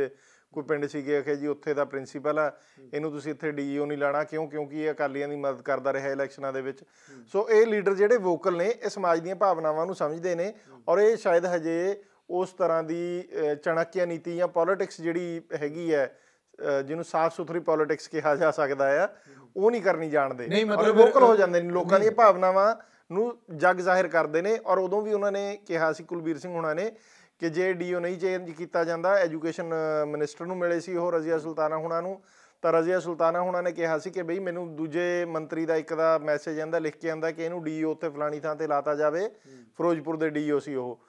ਕੋਈ ਪਿੰਡ ਸੀਗੇ ਆਖਿਆ ਜੀ ਉੱਥੇ ਦਾ ਪ੍ਰਿੰਸੀਪਲ ਆ ਇਹਨੂੰ ਤੁਸੀਂ ਇੱਥੇ ਡੀਈਓ e ਨਹੀਂ ਲਾਣਾ ਕਿਉਂ ਕਿਉਂਕਿ ਇਹ ਅਕਾਲੀਆਂ ਦੀ ਮਦਦ ਕਰਦਾ ਰਿਹਾ ਇਲੈਕਸ਼ਨਾਂ ਦੇ ਵਿੱਚ ਸੋ ਇਹ ਲੀਡਰ ਜਿਹੜੇ ਵੋਕਲ ਨੇ ਇਹ ਸਮਾਜ ਦੀਆਂ ਭਾਵਨਾਵਾਂ ਨੂੰ ਸਮਝਦੇ ਨੇ ਔਰ ਇਹ ਸ਼ਾਇਦ ਹਜੇ ਉਸ ਤਰ੍ਹਾਂ ਦੀ ਚਣਕਿਆ ਨੀਤੀ ਜਾਂ ਪੋਲਿਟਿਕਸ ਜਿਹੜੀ ਹੈਗੀ ਹੈ ਜਿਹਨੂੰ ਸਾਫ਼ ਸੁਥਰੀ ਪੋਲਿਟਿਕਸ ਕਿਹਾ ਜਾ ਸਕਦਾ ਆ ਉਹ ਨਹੀਂ ਕਰਨੀ ਜਾਣਦੇ ਔਰ ਵੋਕਲ ਹੋ ਜਾਂਦੇ ਨੇ ਲੋਕਾਂ ਦੀਆਂ ਭਾਵਨਾਵਾਂ ਨੂੰ ਜਗ ਜ਼ਾਹਿਰ ਕਰਦੇ ਨੇ ਔਰ ਉਦੋਂ ਵੀ ਉਹਨਾਂ ਨੇ ਕਿਹਾ ਸੀ ਕੁਲਬੀਰ ਸਿੰਘ ਹੁਣਾ ਨੇ ਕਿ ਜੇ ਡੀਓ ਨਹੀਂ ਚੇਂਜ ਕੀਤਾ ਜਾਂਦਾ ਐਜੂਕੇਸ਼ਨ ਮਿਨਿਸਟਰ ਨੂੰ ਮਿਲੇ ਸੀ ਉਹ ਰਜ਼ੀਆ ਸੁਲਤਾਨਾ ਹੁਣਾਂ ਨੂੰ ਤਾਂ ਰਜ਼ੀਆ ਸੁਲਤਾਨਾ ਹੁਣਾਂ ਨੇ ਕਿਹਾ ਸੀ ਕਿ ਬਈ ਮੈਨੂੰ ਦੂਜੇ ਮੰਤਰੀ ਦਾ ਇੱਕ ਦਾ ਮੈਸੇਜ ਆਂਦਾ ਲਿਖ ਕੇ ਆਂਦਾ ਕਿ ਇਹਨੂੰ ਡੀਓ ਉੱਥੇ ਫਲਾਣੀ ਥਾਂ ਤੇ ਲਾਤਾ ਜਾਵੇ ਫਿਰੋਜ਼ਪੁਰ ਦੇ ਡੀਓ ਸੀ ਉਹ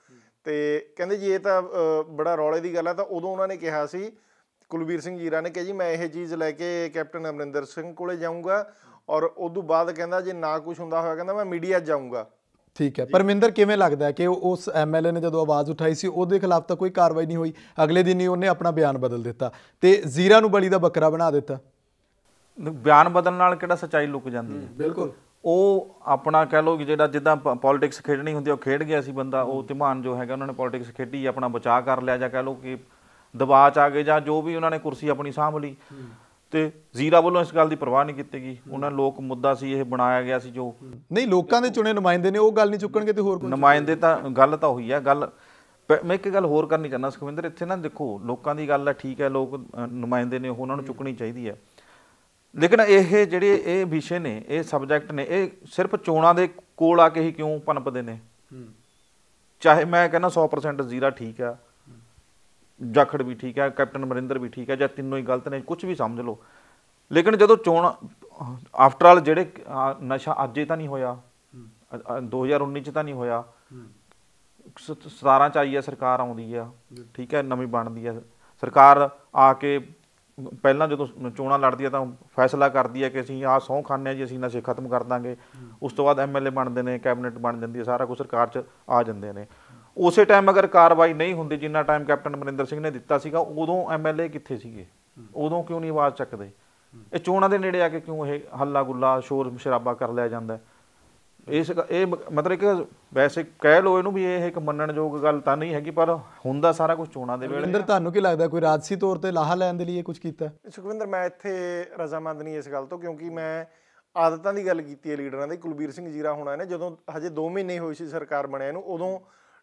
ਤੇ ਕਹਿੰਦੇ ਜੀ ਇਹ ਤਾਂ ਬੜਾ ਰੌਲੇ ਦੀ ਗੱਲ ਆ ਤਾਂ ਉਦੋਂ ਉਹਨਾਂ ਨੇ ਕਿਹਾ ਸੀ ਕੁਲਵੀਰ ਸਿੰਘ ਜੀਰਾ ਨੇ ਕਿਹਾ ਜੀ ਮੈਂ ਇਹ ਚੀਜ਼ ਲੈ ਕੇ ਕੈਪਟਨ ਅਮਰਿੰਦਰ ਸਿੰਘ ਕੋਲੇ ਜਾਊਂਗਾ ਔਰ ਉਦੋਂ ਬਾਅਦ ਕਹਿੰਦਾ ਜੇ ਨਾ ਕੁਝ ਹੁੰਦਾ ਹੋਇਆ ਕਹਿੰਦਾ ਮੈਂ ਮੀਡੀਆ ਜਾਊਂਗਾ ਠੀਕ ਹੈ ਪਰਮਿੰਦਰ ਕਿਵੇਂ ਲੱਗਦਾ ਹੈ ਕਿ ਉਸ ਐਮਐਲਏ ਨੇ ਜਦੋਂ ਆਵਾਜ਼ ਉਠਾਈ ਸੀ ਉਹਦੇ ਖਿਲਾਫ ਤਾਂ ਕੋਈ ਕਾਰਵਾਈ ਨਹੀਂ ਹੋਈ ਅਗਲੇ ਦਿਨ ਹੀ ਉਹਨੇ ਆਪਣਾ ਬਿਆਨ ਬਦਲ ਦਿੱਤਾ ਤੇ ਜ਼ੀਰਾ ਨੂੰ ਬਲੀ ਦਾ ਬੱਕਰਾ ਬਣਾ ਦਿੱਤਾ ਬਿਆਨ ਬਦਲਣ ਨਾਲ ਕਿਹੜਾ ਸਚਾਈ ਲੁਕ ਜਾਂਦੀ ਹੈ ਬਿਲਕੁਲ ਉਹ ਆਪਣਾ ਕਹਿ ਲੋ ਜਿਹੜਾ ਜਿੱਦਾਂ ਪੋਲਿਟਿਕਸ ਖੇਡਣੀ ਹੁੰਦੀ ਉਹ ਖੇਡ ਗਿਆ ਸੀ ਬੰਦਾ ਉਹ ਧਿਮਾਨ ਜੋ ਹੈਗਾ ਉਹਨਾਂ ਨੇ ਪੋਲਿਟਿਕਸ ਖੇਡੀ ਆਪਣਾ ਬਚਾਅ ਕਰ ਲਿਆ ਜਾਂ ਕਹਿ ਲੋ ਕਿ ਦਬਾਅ ਚ ਆ ਗਏ ਜਾਂ ਜੋ ਵੀ ਉਹਨਾਂ ਨੇ ਕੁਰਸੀ ਆਪਣੀ ਸਾਂਭ ਲਈ ਤੇ ਜ਼ੀਰਾ ਵੱਲੋਂ ਇਸ ਗੱਲ ਦੀ ਪਰਵਾਹ ਨਹੀਂ ਕੀਤੀ ਗਈ ਉਹਨਾਂ ਲੋਕ ਮੁੱਦਾ ਸੀ ਇਹ ਬਣਾਇਆ ਗਿਆ ਸੀ ਜੋ ਨਹੀਂ ਲੋਕਾਂ ਦੇ ਚੁਣੇ ਨੁਮਾਇੰਦੇ ਨੇ ਉਹ ਗੱਲ ਨਹੀਂ ਚੁੱਕਣਗੇ ਤੇ ਹੋਰ ਕੋਈ ਨੁਮਾਇੰਦੇ ਤਾਂ ਗੱਲ ਤਾਂ ਹੋਈ ਆ ਗੱਲ ਮੈਂ ਇੱਕ ਗੱਲ ਹੋਰ ਕਰਨੀ ਚਾਹੁੰਦਾ ਸੁਖਵਿੰਦਰ ਇੱਥੇ ਨਾ ਦੇਖੋ ਲੋਕਾਂ ਦੀ ਗੱਲ ਹੈ ਠੀਕ ਹੈ ਲੋਕ ਨੁਮਾਇੰਦੇ ਨੇ ਉਹਨਾਂ ਨੂੰ ਚੁੱਕਣੀ ਚਾਹੀਦੀ ਹੈ ਲੇਕਿਨ ਇਹ ਜਿਹੜੇ ਇਹ ਵਿਸ਼ੇ ਨੇ ਇਹ ਸਬਜੈਕਟ ਨੇ ਇਹ ਸਿਰਫ ਚੋਣਾਂ ਦੇ ਕੋਲ ਆ ਕੇ ਹੀ ਕਿਉਂ ਪਨਪਦੇ ਨੇ ਚਾਹੇ ਮੈਂ ਕਹਿੰਦਾ 100% ਜ਼ੀਰਾ ਠੀਕ ਆ ਜਖੜ ਵੀ ਠੀਕ ਹੈ ਕੈਪਟਨ ਮਰਿੰਦਰ ਵੀ ਠੀਕ ਹੈ ਜਾਂ ਤਿੰਨੋਂ ਹੀ ਗਲਤ ਨੇ ਕੁਝ ਵੀ ਸਮਝ ਲਓ ਲੇਕਿਨ ਜਦੋਂ ਚੋਣ ਆਫਟਰ ਆਲ ਜਿਹੜੇ ਨਸ਼ਾ ਅੱਜੇ ਤਾਂ ਨਹੀਂ ਹੋਇਆ 2019 ਚ ਤਾਂ ਨਹੀਂ ਹੋਇਆ 17 ਚ ਆਈ ਹੈ ਸਰਕਾਰ ਆਉਂਦੀ ਆ ਠੀਕ ਹੈ ਨਵੀਂ ਬਣਦੀ ਆ ਸਰਕਾਰ ਆ ਕੇ ਪਹਿਲਾਂ ਜਦੋਂ ਚੋਣਾਂ ਲੜਦੀ ਆ ਤਾਂ ਫੈਸਲਾ ਕਰਦੀ ਆ ਕਿ ਅਸੀਂ ਆਹ ਸੌਂ ਖਾਨੇ ਜੀ ਅਸੀਂ ਨਸ਼ੇ ਖਤਮ ਕਰ ਦਾਂਗੇ ਉਸ ਤੋਂ ਬਾਅਦ ਐਮਐਲਏ ਬਣਦੇ ਨੇ ਕੈਬਨਿਟ ਬਣ ਜਾਂਦੀ ਹੈ ਸਾਰਾ ਕੁਝ ਸਰਕਾਰ 'ਚ ਆ ਜਾਂਦੇ ਨੇ ਉਸੇ ਟਾਈਮ ਅਗਰ ਕਾਰਵਾਈ ਨਹੀਂ ਹੁੰਦੀ ਜਿੰਨਾ ਟਾਈਮ ਕੈਪਟਨ ਮਨਿੰਦਰ ਸਿੰਘ ਨੇ ਦਿੱਤਾ ਸੀਗਾ ਉਦੋਂ ਐਮਐਲਏ ਕਿੱਥੇ ਸੀਗੇ ਉਦੋਂ ਕਿਉਂ ਨਹੀਂ ਆਵਾਜ਼ ਚੱਕਦੇ ਇਹ ਚੋਣਾਂ ਦੇ ਨੇੜੇ ਆ ਕੇ ਕਿਉਂ ਇਹ ਹੱਲਾ ਗੁੱਲਾ ਸ਼ੋਰ ਸ਼ਰਾਬਾ ਕਰ ਲਿਆ ਜਾਂਦਾ ਇਸ ਇਹ ਮਤਲਬ ਕਿ ਵੈਸੇ ਕਹਿ ਲੋ ਇਹਨੂੰ ਵੀ ਇਹ ਇੱਕ ਮੰਨਣਯੋਗ ਗੱਲ ਤਾਂ ਨਹੀਂ ਹੈਗੀ ਪਰ ਹੁੰਦਾ ਸਾਰਾ ਕੁਝ ਚੋਣਾਂ ਦੇ ਵੇਲੇ ਮਨਿੰਦਰ ਤੁਹਾਨੂੰ ਕੀ ਲੱਗਦਾ ਕੋਈ ਰਾਜਸੀ ਤੌਰ ਤੇ ਲਾਹਾ ਲੈਣ ਦੇ ਲਈ ਇਹ ਕੁਝ ਕੀਤਾ ਸੁਖਵਿੰਦਰ ਮੈਂ ਇੱਥੇ ਰਜ਼ਾਮੰਦ ਨਹੀਂ ਇਸ ਗੱਲ ਤੋਂ ਕਿਉਂਕਿ ਮੈਂ ਆਦਤਾਂ ਦੀ ਗੱਲ ਕੀਤੀ ਹੈ ਲੀਡਰਾਂ ਦੀ ਕੁਲਬੀਰ ਸਿੰਘ ਜੀਰਾ ਹੋਣਾ ਨੇ ਜਦੋਂ ਹਜੇ 2 ਮਹੀਨੇ ਹੋਏ ਸੀ ਸਰਕਾਰ ਬਣਿਆ ਨੂੰ ਉਦੋਂ